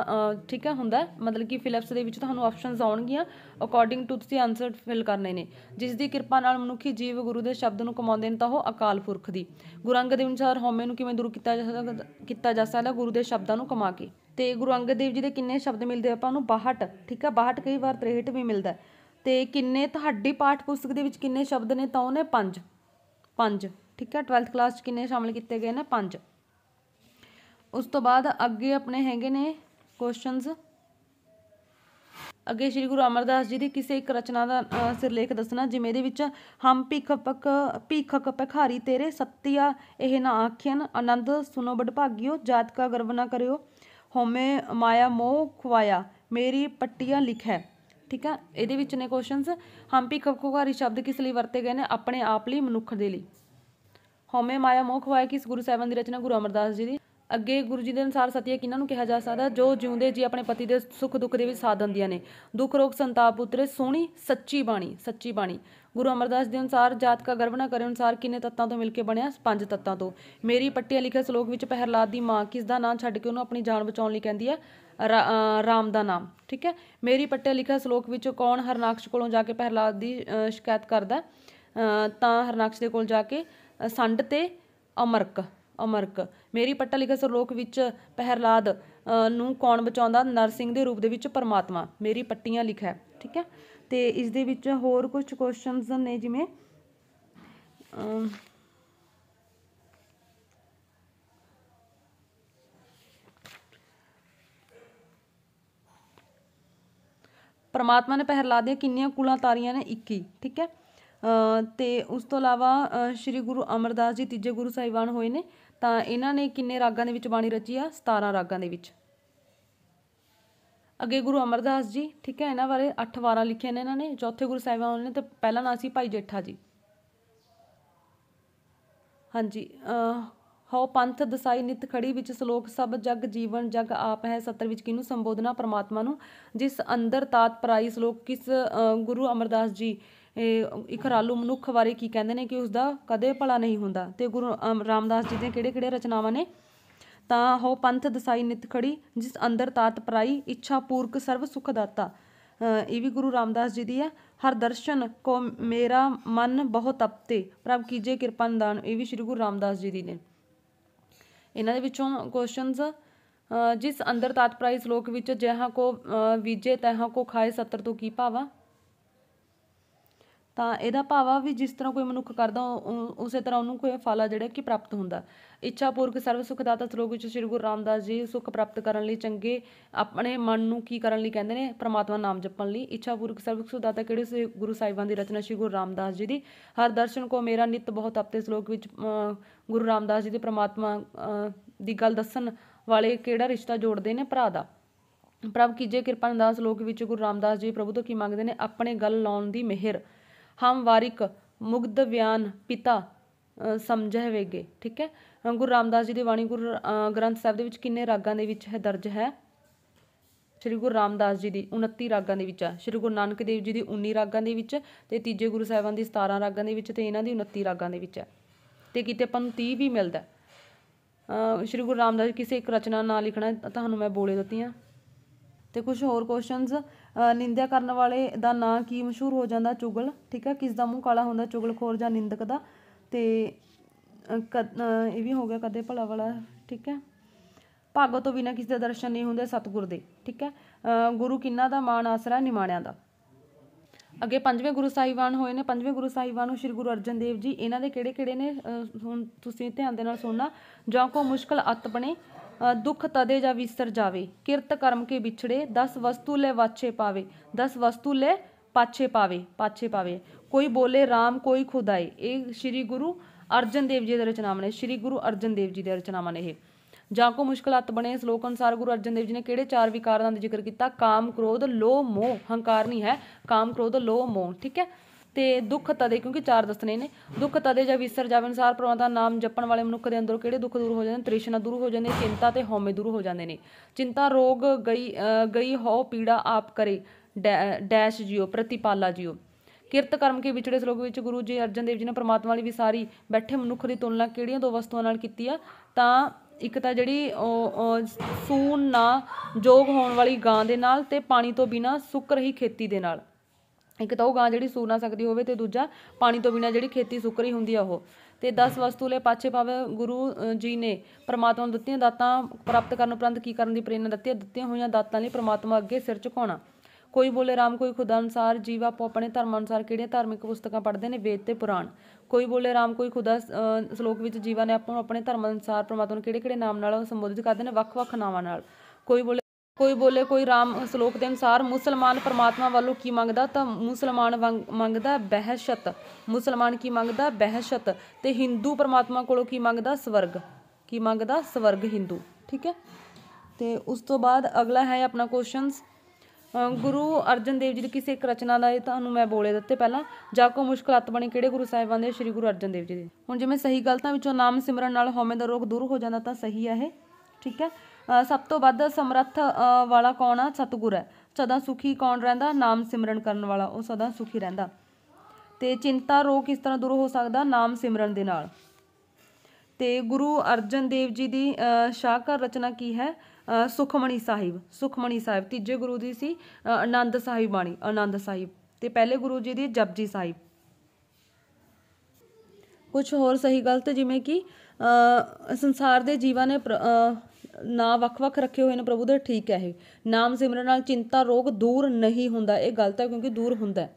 ਠੀਕ ਹੈ ਹੁੰਦਾ ਮਤਲਬ ਕਿ ਫਿਲਪਸ ਦੇ ਵਿੱਚ ਤੁਹਾਨੂੰ ਆਪਸ਼ਨਸ ਆਉਣਗੀਆਂ ਅਕੋਰਡਿੰਗ ਟੂ ਤੁਸੀਂ ਆਨਸਰ ਫਿਲ ਕਰਨੇ ਨੇ ਜਿਸ ਦੀ ਕਿਰਪਾ ਨਾਲ ਮਨੁੱਖੀ ਜੀਵ ਗੁਰੂ ਦੇ ਸ਼ਬਦ ਨੂੰ ਕਮਾਉਂਦੇ ਨੇ ਤਾਂ ਉਹ ਅਕਾਲ ਪੁਰਖ ਦੀ ਗੁਰੂ ਅੰਗਦ ਦੇਵ ਅਨੁਸਾਰ ਹਉਮੈ ਨੂੰ ਕਿਵੇਂ ਦੂਰ ਕੀਤਾ ਜਾ ਸਕਦਾ ਕੀਤਾ ਜਾ ਸਕਦਾ ਗੁਰੂ ਦੇ ਸ਼ਬਦਾਂ ਨੂੰ ਕਮਾ ਕੇ ਤੇ ਗੁਰੂ ਅੰਗਦ ਦੇਵ ਜੀ ਦੇ ਕਿੰਨੇ ਸ਼ਬਦ ਮਿਲਦੇ ਆਪਾਂ ਨੂੰ 62 ਠੀਕ ਹੈ 62 ਕਈ ਵਾਰ 63 ਵੀ ਮਿਲਦਾ ਤੇ ਕਿੰਨੇ ਤੁਹਾਡੀ ਪਾਠ ਪੁਸਤਕ ਦੇ ਵਿੱਚ ਕਿੰਨੇ ਸ਼ਬਦ ਨੇ ਤਾਂ ਉਹਨੇ 5 5 ਠੀਕ ਹੈ 12th ਕਲਾਸ 'ਚ ਕਿੰਨੇ ਸ਼ਾਮਲ ਕੀਤੇ ਗਏ ਨੇ 5 ਉਸ ਤੋਂ ਬਾਅਦ ਅੱਗੇ ਆਪਣੇ ਹੈਗੇ ਨੇ ਕੁਐਸਚਨਸ ਅੱਗੇ ਸ੍ਰੀ ਗੁਰੂ ਅਮਰਦਾਸ ਜੀ ਦੀ ਕਿਸੇ ਇੱਕ ਰਚਨਾ ਦਾ ਸਿਰਲੇਖ ਦੱਸਣਾ ਜਿਵੇਂ ਦੇ ਵਿੱਚ ਹਮ ਭਿਖਪਕ ਭਿਖਕ ਭਖਾਰੀ ਤੇਰੇ ਸਤਿਆ ਇਹ ਨਾ ਆਖਿਆਨ ਆਨੰਦ ਸੁਨੋ ਬੜਭਾਗਿਓ ਜਾਤ ਕਾ ਗਰਵ ਨਾ ਕਰਿਓ ਹੋਮੇ ਮਾਇਆ ਮੋਹ ਖਵਾਇਆ ਮੇਰੀ ਪੱਟੀਆਂ ਲਿਖੈ ਠੀਕ ਹੈ ਇਹਦੇ ਵਿੱਚ ਨੇ ਕੁਐਸਚਨਸ ਹਮ ਭਿਖਕ ਭਖਾਰੀ ਸ਼ਬਦ ਕਿਸ ਲਈ ਵਰਤੇ ਗਏ ਨੇ ਆਪਣੇ ਆਪ ਲਈ ਮਨੁੱਖ ਦੇ ਲਈ ਹੋਮੇ ਮਾਇਆ ਮੋਹ ਖਵਾਇਆ ਕਿਸ ਗੁਰੂ ਸਾਹਿਬਾਨ ਦੀ ਰਚਨਾ ਗੁਰੂ ਅਮਰਦਾਸ ਜੀ ਦੀ ਅੱਗੇ ਗੁਰੂ ਜੀ ਦੇ ਅਨੁਸਾਰ ਸਤਿਆ ਕਿਨਾਂ ਨੂੰ ਕਿਹਾ ਜਾ ਸਕਦਾ ਜੋ ਜਿਉਂਦੇ ਜੀ ਆਪਣੇ ਪਤੀ ਦੇ ਸੁੱਖ ਦੁੱਖ ਦੇ ਵਿੱਚ ਸਾਥ ਦਿੰਦੀਆਂ ਨੇ ਦੁੱਖ ਰੋਗ ਸੰਤਾਪ ਉਤਰੇ ਸੋਹਣੀ ਸੱਚੀ ਬਾਣੀ ਸੱਚੀ ਬਾਣੀ ਗੁਰੂ ਅਮਰਦਾਸ ਦੇ ਅਨੁਸਾਰ ਜਾਤ ਕਾ ਗਰਵ ਨਾ ਕਰੇ ਅਨੁਸਾਰ ਕਿੰਨੇ ਤੱਤਾਂ ਤੋਂ ਮਿਲ ਕੇ ਬਣਿਆ ਪੰਜ ਤੱਤਾਂ ਤੋਂ ਮੇਰੀ ਪੱਟੀਆਂ ਲਿਖਿਆ ਸ਼ਲੋਕ ਵਿੱਚ ਪਹਿਰਲਾਦ ਦੀ ਮਾਂ ਕਿਸ ਦਾ ਨਾਮ ਛੱਡ ਕੇ ਉਹਨੂੰ ਆਪਣੀ ਜਾਨ ਬਚਾਉਣ ਲਈ ਕਹਿੰਦੀ ਹੈ ਰਾਮ ਦਾ ਨਾਮ ਠੀਕ ਹੈ ਮੇਰੀ ਪੱਟੀਆਂ ਲਿਖਿਆ ਸ਼ਲੋਕ ਵਿੱਚ ਕੌਣ ਹਰਨਾਕਸ਼ ਕੋਲੋਂ ਜਾ ਕੇ ਪਹਿਰਲਾਦ ਦੀ ਸ਼ਿਕਾਇਤ ਕਰਦਾ ਤਾਂ ਹਰਨਾਕਸ਼ ਦੇ ਕੋਲ ਜਾ ਕੇ ਸੰਡ ਤੇ ਅਮਰਕ ਅਮਰਕ ਮੇਰੀ ਪੱਟਾ ਲਿਖੇ ਸਰਲੋਕ ਵਿੱਚ ਪਹਿਰਲਾਦ ਨੂੰ ਕੌਣ ਬਚਾਉਂਦਾ ਨਰਸਿੰਘ ਦੇ ਰੂਪ ਦੇ ਵਿੱਚ ਪਰਮਾਤਮਾ ਮੇਰੀ ਪੱਟੀਆਂ ਲਿਖਾ ਠੀਕ ਹੈ ਤੇ ਇਸ ਦੇ ਵਿੱਚ ਹੋਰ ਕੁਝ ਕੁਐਸਚਨਸ ਨੇ ਜਿਵੇਂ ਪਰਮਾਤਮਾ ਨੇ ਪਹਿਰਲਾਦ ਦੀਆਂ ਕਿੰਨੀਆਂ ਕੁਲਾਂ ਤਾਰੀਆਂ ਨੇ 21 ਠੀਕ ਹੈ ਤੇ ਉਸ ਤੋਂ ਇਲਾਵਾ ਸ੍ਰੀ ਗੁਰੂ ਅਮਰਦਾਸ ਜੀ ਤੀਜੇ ਗੁਰੂ ਸਾਹਿਬਾਨ ਹੋਏ ਨੇ ਤਾਂ ਇਹਨਾਂ ਨੇ ਕਿੰਨੇ ਰਾਗਾਂ ਦੇ ਵਿੱਚ ਬਾਣੀ ਰਚੀ ਆ 17 ਰਾਗਾਂ ਦੇ ਵਿੱਚ ਅੱਗੇ ਗੁਰੂ ਅਮਰਦਾਸ ਜੀ ਠੀਕ ਹੈ ਇਹਨਾਂ ਬਾਰੇ 8 ਵਾਰਾਂ ਲਿਖੇ ਨੇ ਇਹਨਾਂ ਨੇ ਚੌਥੇ ਗੁਰੂ ਸਾਹਿਬਾਨ ਨੇ ਤਾਂ ਪਹਿਲਾ ਨਾਂ ਸੀ ਭਾਈ ਜੇਠਾ ਜੀ ਹਾਂਜੀ ਹਉ ਪੰਥ ਦਸਾਈ ਨਿਤ ਖੜੀ ਵਿੱਚ ਸ਼ਲੋਕ ਸਭ ਜਗ ਜੀਵਨ ਜਗ ਆਪ ਹੈ ਸਤਰ ਵਿੱਚ ਕਿਹਨੂੰ ਸੰਬੋਧਨਾ ਪ੍ਰਮਾਤਮਾ ਨੂੰ ਜਿਸ ਅੰਦਰ ਤਾਤ ਪ੍ਰਾਈ ਸ਼ਲੋਕ ਕਿਸ ਗੁਰੂ ਅਮਰਦਾਸ ਜੀ ਇੱਕ ਰਾਲੂ ਮਨੁੱਖ ਬਾਰੇ ਕੀ ਕਹਿੰਦੇ ਨੇ ਕਿ ਉਸ ਦਾ ਕਦੇ ਭਲਾ ਨਹੀਂ ਹੁੰਦਾ ਤੇ ਗੁਰੂ ਰਾਮਦਾਸ ਜੀ ਦੀਆਂ ਕਿਹੜੇ ਕਿਹੜੇ ਰਚਨਾਵਾਂ ਨੇ ਤਾਂ ਹੋ ਪੰਥ ਦਸਾਈ ਨਿਤ ਖੜੀ ਜਿਸ ਅੰਦਰ ਤਾਤ ਪ੍ਰਾਈ ਇੱਛਾ ਪੂਰਕ ਸਰਵ ਸੁਖ ਦਾਤਾ ਇਹ ਵੀ ਗੁਰੂ ਰਾਮਦਾਸ ਜੀ ਦੀ ਹੈ ਹਰ ਦਰਸ਼ਨ ਕੋ ਮੇਰਾ ਮਨ ਬਹੁਤ ਅਪਤੇ ਪ੍ਰਭ ਕੀਜੇ ਕਿਰਪਾ ਨਦਾਨ ਇਹ ਵੀ ਸ੍ਰੀ ਗੁਰੂ ਰਾਮਦਾਸ ਜੀ ਦੀ ਨੇ ਇਹਨਾਂ ਦੇ ਵਿੱਚੋਂ ਕੁਐਸਚਨਸ ਜਿਸ ਅੰਦਰ ਤਾਤ ਪ੍ਰਾਈ ਸ਼ਲੋਕ ਵਿੱਚ ਜਹਾਂ ਕੋ ਵੀਜੇ ਤਹਾਂ ਕੋ ਖਾਏ ਸਤਰ ਤੋਂ ਕੀ ਭਾਵਾ ਤਾਂ ਇਹਦਾ ਭਾਵ ਆ ਵੀ ਜਿਸ ਤਰ੍ਹਾਂ ਕੋਈ ਮਨੁੱਖ ਕਰਦਾ ਉਸੇ ਤਰ੍ਹਾਂ ਉਹਨੂੰ ਕੋਈ ਫਲ ਆ ਜਿਹੜਾ ਕਿ ਪ੍ਰਾਪਤ ਹੁੰਦਾ ਇੱਛਾ ਪੂਰਕ ਸਰਵ ਸੁਖਦਾਤਾ ਸ਼ਲੋਕ ਵਿੱਚ ਸ੍ਰੀ ਗੁਰੂ ਰਾਮਦਾਸ ਜੀ ਸੁਖ ਪ੍ਰਾਪਤ ਕਰਨ ਲਈ ਚੰਗੇ ਆਪਣੇ ਮਨ ਨੂੰ ਕੀ ਕਰਨ ਲਈ ਕਹਿੰਦੇ ਨੇ ਪ੍ਰਮਾਤਮਾ ਨਾਮ ਜਪਣ ਲਈ ਇੱਛਾ ਪੂਰਕ ਸਰਵ ਸੁਖਦਾਤਾ ਕਿਹੜੇ ਗੁਰੂ ਸਾਹਿਬਾਂ ਦੀ ਰਚਨਾ ਸ੍ਰੀ ਗੁਰੂ ਰਾਮਦਾਸ ਜੀ ਦੀ ਹਰ ਦਰਸ਼ਨ ਕੋ ਮੇਰਾ ਨਿਤ ਬਹੁਤ ਆਪਤੇ ਸ਼ਲੋਕ ਵਿੱਚ ਗੁਰੂ ਰਾਮਦਾਸ ਜੀ ਦੇ ਪ੍ਰਮਾਤਮਾ ਦੀ ਗੱਲ ਦੱਸਣ ਵਾਲੇ ਕਿਹੜਾ ਰਿਸ਼ਤਾ ਜੋੜਦੇ ਨੇ ਭਰਾ ਦਾ ਪ੍ਰਭ ਕੀਜੇ ਕਿਰਪਾ ਅੰਦਾਜ਼ ਲੋਕ ਵਿੱਚ ਗੁਰੂ ਰਾਮਦਾਸ ਜੀ ਪ੍ਰਭੂ ਤੋਂ ਕੀ ਮੰਗਦੇ ਨੇ ਆਪਣੇ ਗੱਲ ਲਾਉਣ ਦੀ ਮਿਹਰ ਹਮ ਵਾਰਿਕ ਮੁਗਧ ਵਿਆਨ ਪਿਤਾ ਸਮਝੇ ਵੇਗੇ ਠੀਕ ਹੈ ਗੁਰੂ ਰਾਮਦਾਸ ਜੀ ਦੀ ਬਾਣੀ ਗੁਰੂ ਗ੍ਰੰਥ ਸਾਹਿਬ ਦੇ ਵਿੱਚ ਕਿੰਨੇ ਰਾਗਾਂ ਦੇ ਵਿੱਚ ਹੈ ਦਰਜ ਹੈ ਸ਼੍ਰੀ ਗੁਰੂ ਰਾਮਦਾਸ ਜੀ ਦੀ 29 ਰਾਗਾਂ ਦੇ ਵਿੱਚ ਆ ਸ਼੍ਰੀ ਗੁਰੂ ਨਾਨਕ ਦੇਵ ਜੀ ਦੀ 19 ਰਾਗਾਂ ਦੇ ਵਿੱਚ ਤੇ ਤੀਜੇ ਗੁਰੂ ਸਾਹਿਬਾਂ ਦੀ 17 ਰਾਗਾਂ ਦੇ ਵਿੱਚ ਤੇ ਇਹਨਾਂ ਦੀ 29 ਰਾਗਾਂ ਦੇ ਵਿੱਚ ਹੈ ਤੇ ਕਿਤੇ ਆਪਾਂ ਨੂੰ 30 ਵੀ ਮਿਲਦਾ ਸ਼੍ਰੀ ਗੁਰੂ ਰਾਮਦਾਸ ਕਿਸੇ ਇੱਕ ਰਚਨਾ ਨਾਲ ਲਿਖਣਾ ਤੁਹਾਨੂੰ ਮੈਂ ਬੋਲੇ ਦਿੱਤੀਆਂ ਤੇ ਕੁਝ ਹੋਰ ਕੁਐਸਚਨਸ ਨਿੰਦਿਆ ਕਰਨ ਵਾਲੇ ਦਾ ਨਾਂ ਕੀ ਮਸ਼ਹੂਰ ਹੋ ਜਾਂਦਾ ਚੁਗਲ ਠੀਕ ਹੈ ਕਿਸ ਦਾ ਮੂੰਹ ਕਾਲਾ ਹੁੰਦਾ ਚੁਗਲਖੋਰ ਜਾਂ ਨਿੰਦਕ ਦਾ ਤੇ ਇਹ ਵੀ ਹੋ ਗਿਆ ਕਦੇ ਭਲਾ ਵਾਲਾ ਠੀਕ ਹੈ ਭਾਗੋ ਤੋਂ ਬਿਨਾ ਕਿਸੇ ਦੇ ਦਰਸ਼ਨ ਨਹੀਂ ਹੁੰਦੇ ਸਤਿਗੁਰ ਦੇ ਠੀਕ ਹੈ ਗੁਰੂ ਕਿੰਨਾ ਦਾ ਮਾਣ ਆਸਰਾ ਨਿਮਾਣਿਆਂ ਦਾ ਅੱਗੇ ਪੰਜਵੇਂ ਗੁਰੂ ਸਾਹਿਬਾਨ ਹੋਏ ਨੇ ਪੰਜਵੇਂ ਗੁਰੂ ਸਾਹਿਬਾਨ ਨੂੰ ਸ੍ਰੀ ਗੁਰੂ ਅਰਜਨ ਦੇਵ ਜੀ ਇਹਨਾਂ ਦੇ ਕਿਹੜੇ ਕਿਹੜੇ ਨੇ ਹੁਣ ਤੁਸੀਂ ਧਿਆਨ ਦੇ ਨਾਲ ਸੁਣਨਾ ਜਾਂ ਕੋ ਮੁਸ਼ਕਲ ਅਤ ਬਣੇ ਦੁੱਖ ਤਦੇ ਜਾ ਵਿਸਰ ਜਾਵੇ ਕਿਰਤ ਕਰਮ ਕੇ ਵਿਛੜੇ ਦਸ ਵਸਤੂ ਲੈ ਵਾਛੇ ਪਾਵੇ ਦਸ ਵਸਤੂ ਲੈ ਪਾਛੇ ਪਾਵੇ ਪਾਛੇ ਪਾਵੇ ਕੋਈ ਬੋਲੇ RAM ਕੋਈ ਖੁਦਾਏ ਇਹ ਸ੍ਰੀ ਗੁਰੂ ਅਰਜਨ ਦੇਵ ਜੀ ਦੇ ਰਚਨਾਵਾਂ ਨੇ ਸ੍ਰੀ ਗੁਰੂ ਅਰਜਨ ਦੇਵ ਜੀ ਦੇ ਰਚਨਾਵਾਂ ਨੇ ਇਹ ਜਾਂ ਕੋ ਮੁਸ਼ਕਲਾਂਤ ਬਣੇ ਸ਼ਲੋਕ ਅਨਸਾਰ ਗੁਰੂ ਅਰਜਨ ਦੇਵ ਜੀ ਨੇ ਕਿਹੜੇ ਚਾਰ ਵਿਕਾਰਾਂ ਦਾ ਜ਼ਿਕਰ ਕੀਤਾ ਕਾਮ ਕ੍ਰੋਧ ਲੋਭ ਮੋਹ ਹੰਕਾਰ ਨਹੀਂ ਹੈ ਕਾਮ ਕ੍ਰੋਧ ਲੋਭ ਮੋਹ ਠੀਕ ਹੈ ਤੇ ਦੁੱਖ ਤਦੇ ਕਿਉਂਕਿ ਚਾਰ ਦਸਨੇ ਨੇ ਦੁੱਖ ਤਦੇ ਜਾਂ ਵਿਸਰ ਜਾਵੇ ਅਨਸਾਰ ਪ੍ਰਮਾਤਮਾ ਦਾ ਨਾਮ ਜਪਣ ਵਾਲੇ ਮਨੁੱਖ ਦੇ ਅੰਦਰੋਂ ਕਿਹੜੇ ਦੁੱਖ ਦੂਰ ਹੋ ਜਾਂਦੇ ਨੇ ਤ੍ਰਿਸ਼ਨਾ ਦੂਰ ਹੋ ਜਾਂਦੀ ਹੈ ਚਿੰਤਾ ਤੇ ਹਉਮੈ ਦੂਰ ਹੋ ਜਾਂਦੇ ਨੇ ਚਿੰਤਾ ਰੋਗ ਗਈ ਗਈ ਹੋ ਪੀੜਾ ਆਪ ਕਰੇ ਡੈਸ਼ ਜਿਓ ਪ੍ਰਤੀਪਾਲਾ ਜਿਓ ਕਿਰਤ ਕਰਮ ਕੇ ਵਿਚੜੇ ਸ਼ਲੋਕ ਵਿੱਚ ਗੁਰੂ ਜੀ ਅਰਜਨ ਦੇਵ ਜੀ ਨੇ ਪ੍ਰਮਾਤਮਾ ਵਾਲੀ ਵਿਸਾਰੀ ਬੈਠੇ ਮਨੁੱਖ ਦੀ ਤੁਲਨਾ ਕਿਹੜੀਆਂ ਦੋ ਵਸਤੂਆਂ ਨਾਲ ਕੀਤੀ ਆ ਤਾਂ ਇੱਕ ਤਾਂ ਜਿਹੜੀ ਸੂਨ ਨਾ ਜੋਗ ਹੋਣ ਵਾਲੀ ਗਾਂ ਦੇ ਨਾਲ ਤੇ ਪਾਣੀ ਤੋਂ ਬਿਨਾ ਸੁੱਕ ਰਹੀ ਖੇਤੀ ਦੇ ਨਾਲ ਇੱਕ ਤਾਂ ਉਹ ਗਾਂ ਜਿਹੜੀ ਸੂ ਨਾ ਸਕਦੀ ਹੋਵੇ ਤੇ ਦੂਜਾ ਪਾਣੀ ਤੋਂ ਬਿਨਾ ਜਿਹੜੀ ਖੇਤੀ ਸੁੱਕ ਰਹੀ ਹੁੰਦੀ ਆ ਉਹ ਤੇ 10 ਵਸਤੂ ਲੈ ਪਾਛੇ ਪਾਵੇ ਗੁਰੂ ਜੀ ਨੇ ਪ੍ਰਮਾਤਮਾ ਨੂੰ ਦਿੱਤੀਆਂ ਦਾਤਾਂ ਪ੍ਰਾਪਤ ਕਰਨ ਉਪਰੰਤ ਕੀ ਕਰਨ ਦੀ ਪ੍ਰੇਰਣਾ ਦਿੱਤੀ ਦਿੱਤੀਆਂ ਹੋਈਆਂ ਦਾਤਾਂ ਲਈ ਪ੍ਰਮਾਤਮਾ ਅੱਗੇ ਸਿਰ ਝੁਕਾਉਣਾ ਕੋਈ ਬੋਲੇ ਰਾਮ ਕੋਈ ਖੁਦਾ ਅਨੁਸਾਰ ਜੀਵਾ ਆਪੋ ਆਪਣੇ ਧਰਮ ਅਨੁਸਾਰ ਕਿਹੜੀਆਂ ਧਾਰਮਿਕ ਪੁਸਤਕਾਂ ਪੜ੍ਹਦੇ ਨੇ ਵੇਦ ਤੇ ਪੁਰਾਣ ਕੋਈ ਬੋਲੇ ਰਾਮ ਕੋਈ ਖੁਦਾ ਸ਼ਲੋਕ ਵਿੱਚ ਜੀਵਾ ਨੇ ਆਪੋ ਆਪਣੇ ਧਰਮ ਅਨੁਸਾਰ ਪ੍ਰਮਾਤਮਾ ਨੂੰ ਕਿਹੜੇ ਕਿਹੜੇ ਨਾਮ ਨਾਲ ਸੰਬੋਧਿਤ ਕਰਦੇ ਨੇ ਵੱਖ-ਵੱਖ ਨਾਵਾਂ ਨਾਲ ਕੋਈ ਬੋਲੇ ਕੋਈ ਬੋਲੇ ਕੋਈ ਰਾਮ ਸ਼ਲੋਕ ਦੇ ਅਨੁਸਾਰ ਮੁਸਲਮਾਨ ਪਰਮਾਤਮਾ ਵੱਲੋਂ ਕੀ ਮੰਗਦਾ ਤਾਂ ਮੁਸਲਮਾਨ ਮੰਗਦਾ ਬਹਿਸ਼ਤ ਮੁਸਲਮਾਨ ਕੀ ਮੰਗਦਾ ਬਹਿਸ਼ਤ ਤੇ ਹਿੰਦੂ ਪਰਮਾਤਮਾ ਕੋਲੋਂ ਕੀ ਮੰਗਦਾ ਸਵਰਗ ਕੀ ਮੰਗਦਾ ਸਵਰਗ ਹਿੰਦੂ ਠੀਕ ਹੈ ਤੇ ਉਸ ਤੋਂ ਬਾਅਦ ਅਗਲਾ ਹੈ ਆਪਣਾ ਕੁਐਸਚਨਸ ਗੁਰੂ ਅਰਜਨ ਦੇਵ ਜੀ ਦੀ ਕਿਸੇ ਇੱਕ ਰਚਨਾ ਦਾ ਇਹ ਤੁਹਾਨੂੰ ਮੈਂ ਬੋਲੇ ਦਿੱਤੇ ਪਹਿਲਾਂ ਜਾ ਕੋ ਮੁਸ਼ਕਲਤ ਬਣੇ ਕਿਹੜੇ ਗੁਰੂ ਸਾਹਿਬਾਨ ਦੇ ਸ੍ਰੀ ਗੁਰੂ ਅਰਜਨ ਦੇਵ ਜੀ ਦੇ ਹੁਣ ਜਿਵੇਂ ਸਹੀ ਗਲਤਾਂ ਵਿੱਚੋਂ ਨਾਮ ਸਿਮਰਨ ਨਾਲ ਹਉਮੈ ਦਾ ਰੋਗ ਦੂਰ ਹੋ ਜਾਂਦਾ ਤਾਂ ਸਹੀ ਹੈ ਇਹ ਠੀਕ ਹੈ ਸਭ ਤੋਂ ਵੱਧ ਸਮਰੱਥ ਵਾਲਾ ਕੌਣ ਆ ਸਤਗੁਰ ਹੈ ਸਦਾ ਸੁਖੀ ਕੌਣ ਰਹਿੰਦਾ ਨਾਮ ਸਿਮਰਨ ਕਰਨ ਵਾਲਾ ਉਹ ਸਦਾ ਸੁਖੀ ਰਹਿੰਦਾ ਤੇ ਚਿੰਤਾ ਰੋਗ ਕਿਸ ਤਰ੍ਹਾਂ ਦੂਰ ਹੋ ਸਕਦਾ ਨਾਮ ਸਿਮਰਨ ਦੇ ਨਾਲ ਤੇ ਗੁਰੂ ਅਰਜਨ ਦੇਵ ਜੀ ਦੀ ਸ਼ਾਹਕਾਰ ਰਚਨਾ ਕੀ ਹੈ ਸੁਖਮਣੀ ਸਾਹਿਬ ਸੁਖਮਣੀ ਸਾਹਿਬ ਤੀਜੇ ਗੁਰੂ ਦੀ ਸੀ ਆਨੰਦ ਸਾਹਿਬ ਬਾਣੀ ਆਨੰਦ ਸਾਹਿਬ ਤੇ ਪਹਿਲੇ ਗੁਰੂ ਜੀ ਦੀ ਜਪਜੀ ਸਾਹਿਬ ਕੁਝ ਹੋਰ ਸਹੀ ਗਲਤ ਜਿਵੇਂ ਕਿ ਸੰਸਾਰ ਦੇ ਜੀਵਾਂ ਨੇ ਨਾ ਵੱਖ-ਵੱਖ ਰੱਖੇ ਹੋਏ ਨੇ ਪ੍ਰਭੂ ਦੇ ਠੀਕ ਹੈ ਇਹ ਨਾਮ ਸਿਮਰਨ ਨਾਲ ਚਿੰਤਾ ਰੋਗ ਦੂਰ ਨਹੀਂ ਹੁੰਦਾ ਇਹ ਗਲਤ ਹੈ ਕਿਉਂਕਿ ਦੂਰ ਹੁੰਦਾ